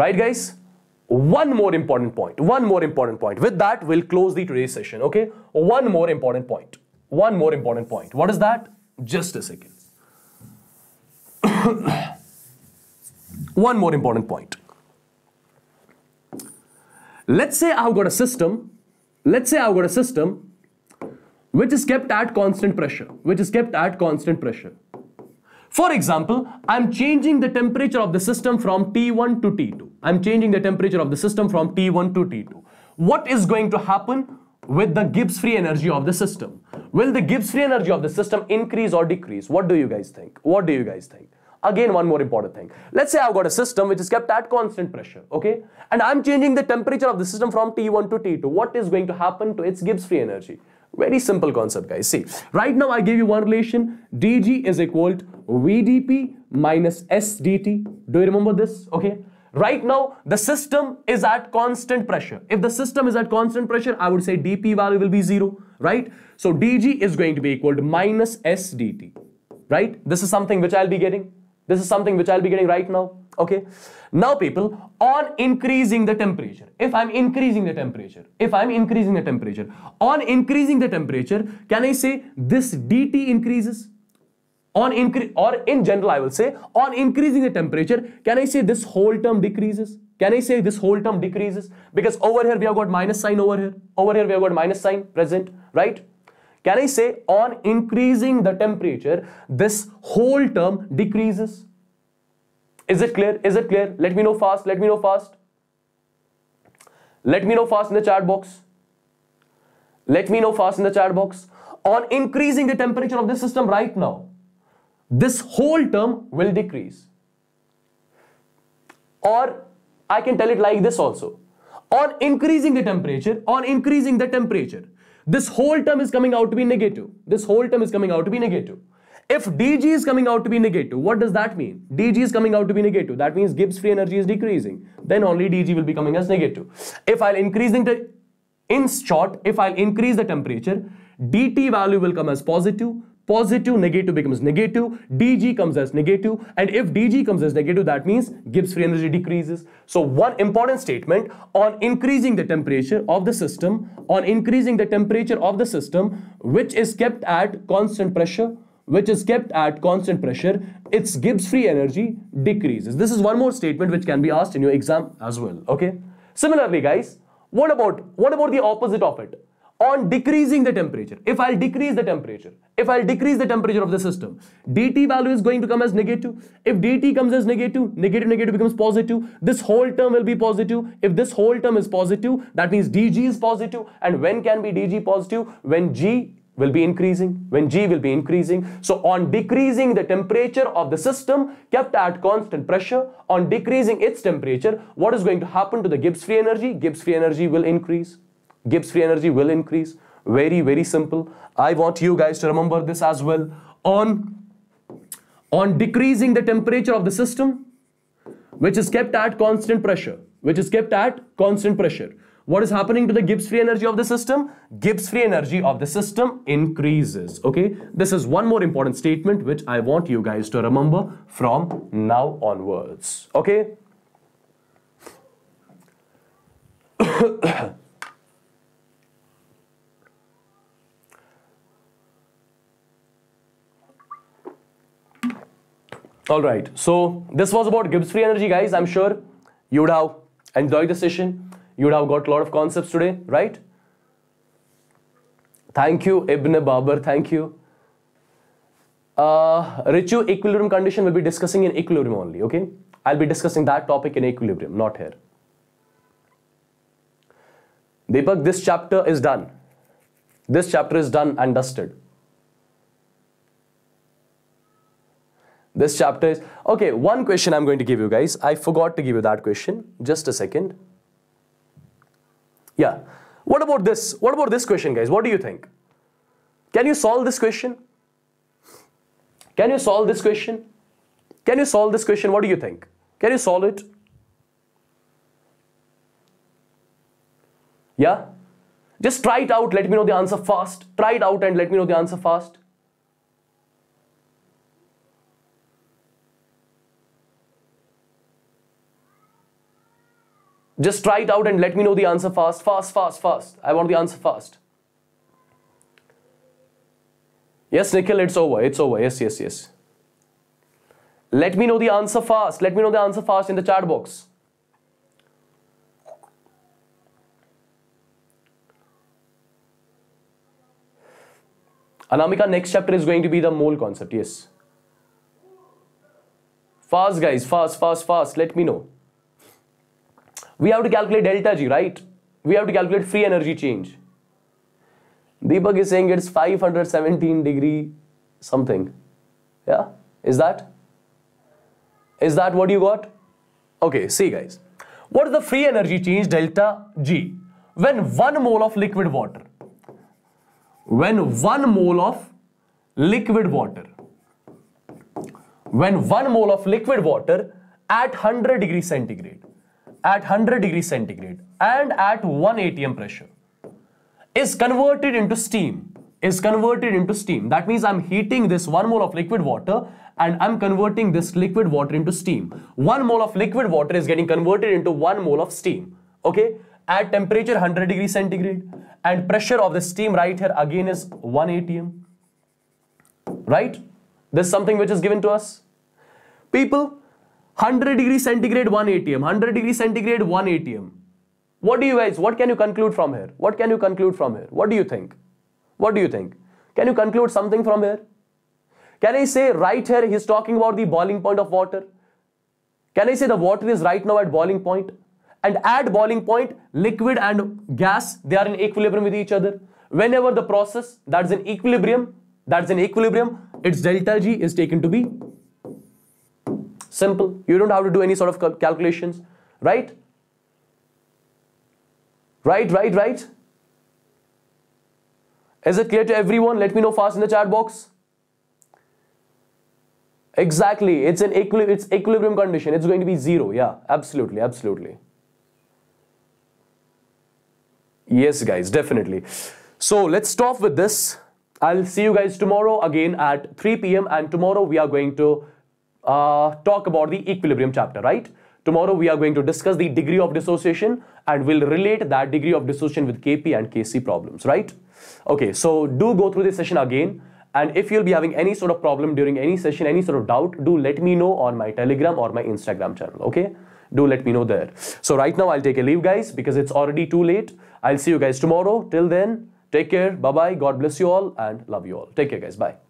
Right, guys? One more important point. One more important point. With that, we'll close the today's session, okay? One more important point. One more important point. What is that? Just a second. One more important point. Let's say I've got a system. Let's say I've got a system which is kept at constant pressure, which is kept at constant pressure. For example, I'm changing the temperature of the system from T1 to T2. I'm changing the temperature of the system from T1 to T2. What is going to happen with the Gibbs free energy of the system? Will the Gibbs free energy of the system increase or decrease? What do you guys think? What do you guys think? Again, one more important thing. Let's say I've got a system which is kept at constant pressure, okay? And I'm changing the temperature of the system from T1 to T2. What is going to happen to its Gibbs free energy? Very simple concept, guys. See, right now I gave you one relation. dg is equal to vdp minus sdt. Do you remember this? Okay. Right now, the system is at constant pressure. If the system is at constant pressure, I would say dP value will be zero, right? So dG is going to be equal to minus S dt, right? This is something which I'll be getting. This is something which I'll be getting right now, okay? Now people, on increasing the temperature, if I'm increasing the temperature, if I'm increasing the temperature, on increasing the temperature, can I say this dT increases? on increase or in general i will say on increasing the temperature can i say this whole term decreases can i say this whole term decreases because over here we have got minus sign over here over here we have got minus sign present right can i say on increasing the temperature this whole term decreases is it clear is it clear let me know fast let me know fast let me know fast in the chat box let me know fast in the chat box on increasing the temperature of this system right now this whole term will decrease. Or I can tell it like this also. On increasing the temperature, on increasing the temperature, this whole term is coming out to be negative. This whole term is coming out to be negative. If dg is coming out to be negative, what does that mean? dg is coming out to be negative. That means Gibbs free energy is decreasing. Then only dg will be coming as negative. If I'll increase the, in short, if I'll increase the temperature, dt value will come as positive positive negative becomes negative dg comes as negative and if dg comes as negative that means gibbs free energy decreases so one important statement on increasing the temperature of the system on increasing the temperature of the system which is kept at constant pressure which is kept at constant pressure its gibbs free energy decreases this is one more statement which can be asked in your exam as well okay similarly guys what about what about the opposite of it on decreasing the temperature. If I'll decrease the temperature, if I'll decrease the temperature of the system, dT value is going to come as negative. If dT comes as negative, negative negative becomes positive. This whole term will be positive. If this whole term is positive, that means dG is positive. And when can be dG positive? When G will be increasing, when G will be increasing. So on decreasing the temperature of the system kept at constant pressure, on decreasing its temperature, what is going to happen to the Gibbs free energy? Gibbs free energy will increase. Gibbs free energy will increase. Very, very simple. I want you guys to remember this as well. On, on decreasing the temperature of the system, which is kept at constant pressure, which is kept at constant pressure. What is happening to the Gibbs free energy of the system? Gibbs free energy of the system increases, okay? This is one more important statement which I want you guys to remember from now onwards, okay? All right, so this was about Gibbs free energy, guys. I'm sure you would have enjoyed the session. You would have got a lot of concepts today, right? Thank you, Ibn Babar. Thank you. Uh, Ritu, equilibrium condition will be discussing in equilibrium only, okay? I'll be discussing that topic in equilibrium, not here. Deepak, this chapter is done. This chapter is done and dusted. this chapter is okay one question i'm going to give you guys i forgot to give you that question just a second yeah what about this what about this question guys what do you think can you solve this question can you solve this question can you solve this question what do you think can you solve it yeah just try it out let me know the answer fast try it out and let me know the answer fast Just try it out and let me know the answer fast, fast, fast, fast. I want the answer fast. Yes, Nikhil, it's over. It's over. Yes, yes, yes. Let me know the answer fast. Let me know the answer fast in the chat box. Anamika, next chapter is going to be the mole concept. Yes. Fast, guys. Fast, fast, fast. Let me know. We have to calculate delta G, right? We have to calculate free energy change. Deepak is saying it's 517 degree something. Yeah? Is that? Is that what you got? Okay, see guys. What is the free energy change delta G? When one mole of liquid water, when one mole of liquid water, when one mole of liquid water at 100 degree centigrade at 100 degree centigrade and at 1 atm pressure is converted into steam is converted into steam. That means I'm heating this one mole of liquid water and I'm converting this liquid water into steam. One mole of liquid water is getting converted into one mole of steam. Okay. At temperature 100 degree centigrade and pressure of the steam right here again is 1 atm. Right. This is something which is given to us. People, 100 degree centigrade 1 atm 100 degree centigrade 1 atm what do you guys what can you conclude from here what can you conclude from here what do you think what do you think can you conclude something from here can i say right here he's talking about the boiling point of water can i say the water is right now at boiling point and at boiling point liquid and gas they are in equilibrium with each other whenever the process that's in equilibrium that's in equilibrium its delta g is taken to be Simple. You don't have to do any sort of calculations, right? Right, right, right. Is it clear to everyone? Let me know fast in the chat box. Exactly. It's an equilibrium, it's equilibrium condition. It's going to be zero. Yeah, absolutely, absolutely. Yes, guys, definitely. So let's stop with this. I'll see you guys tomorrow again at 3 p.m. And tomorrow we are going to uh, talk about the equilibrium chapter, right? Tomorrow we are going to discuss the degree of dissociation and we'll relate that degree of dissociation with KP and KC problems, right? Okay, so do go through this session again. And if you'll be having any sort of problem during any session, any sort of doubt, do let me know on my Telegram or my Instagram channel, okay? Do let me know there. So right now I'll take a leave guys because it's already too late. I'll see you guys tomorrow. Till then, take care. Bye-bye. God bless you all and love you all. Take care guys. Bye.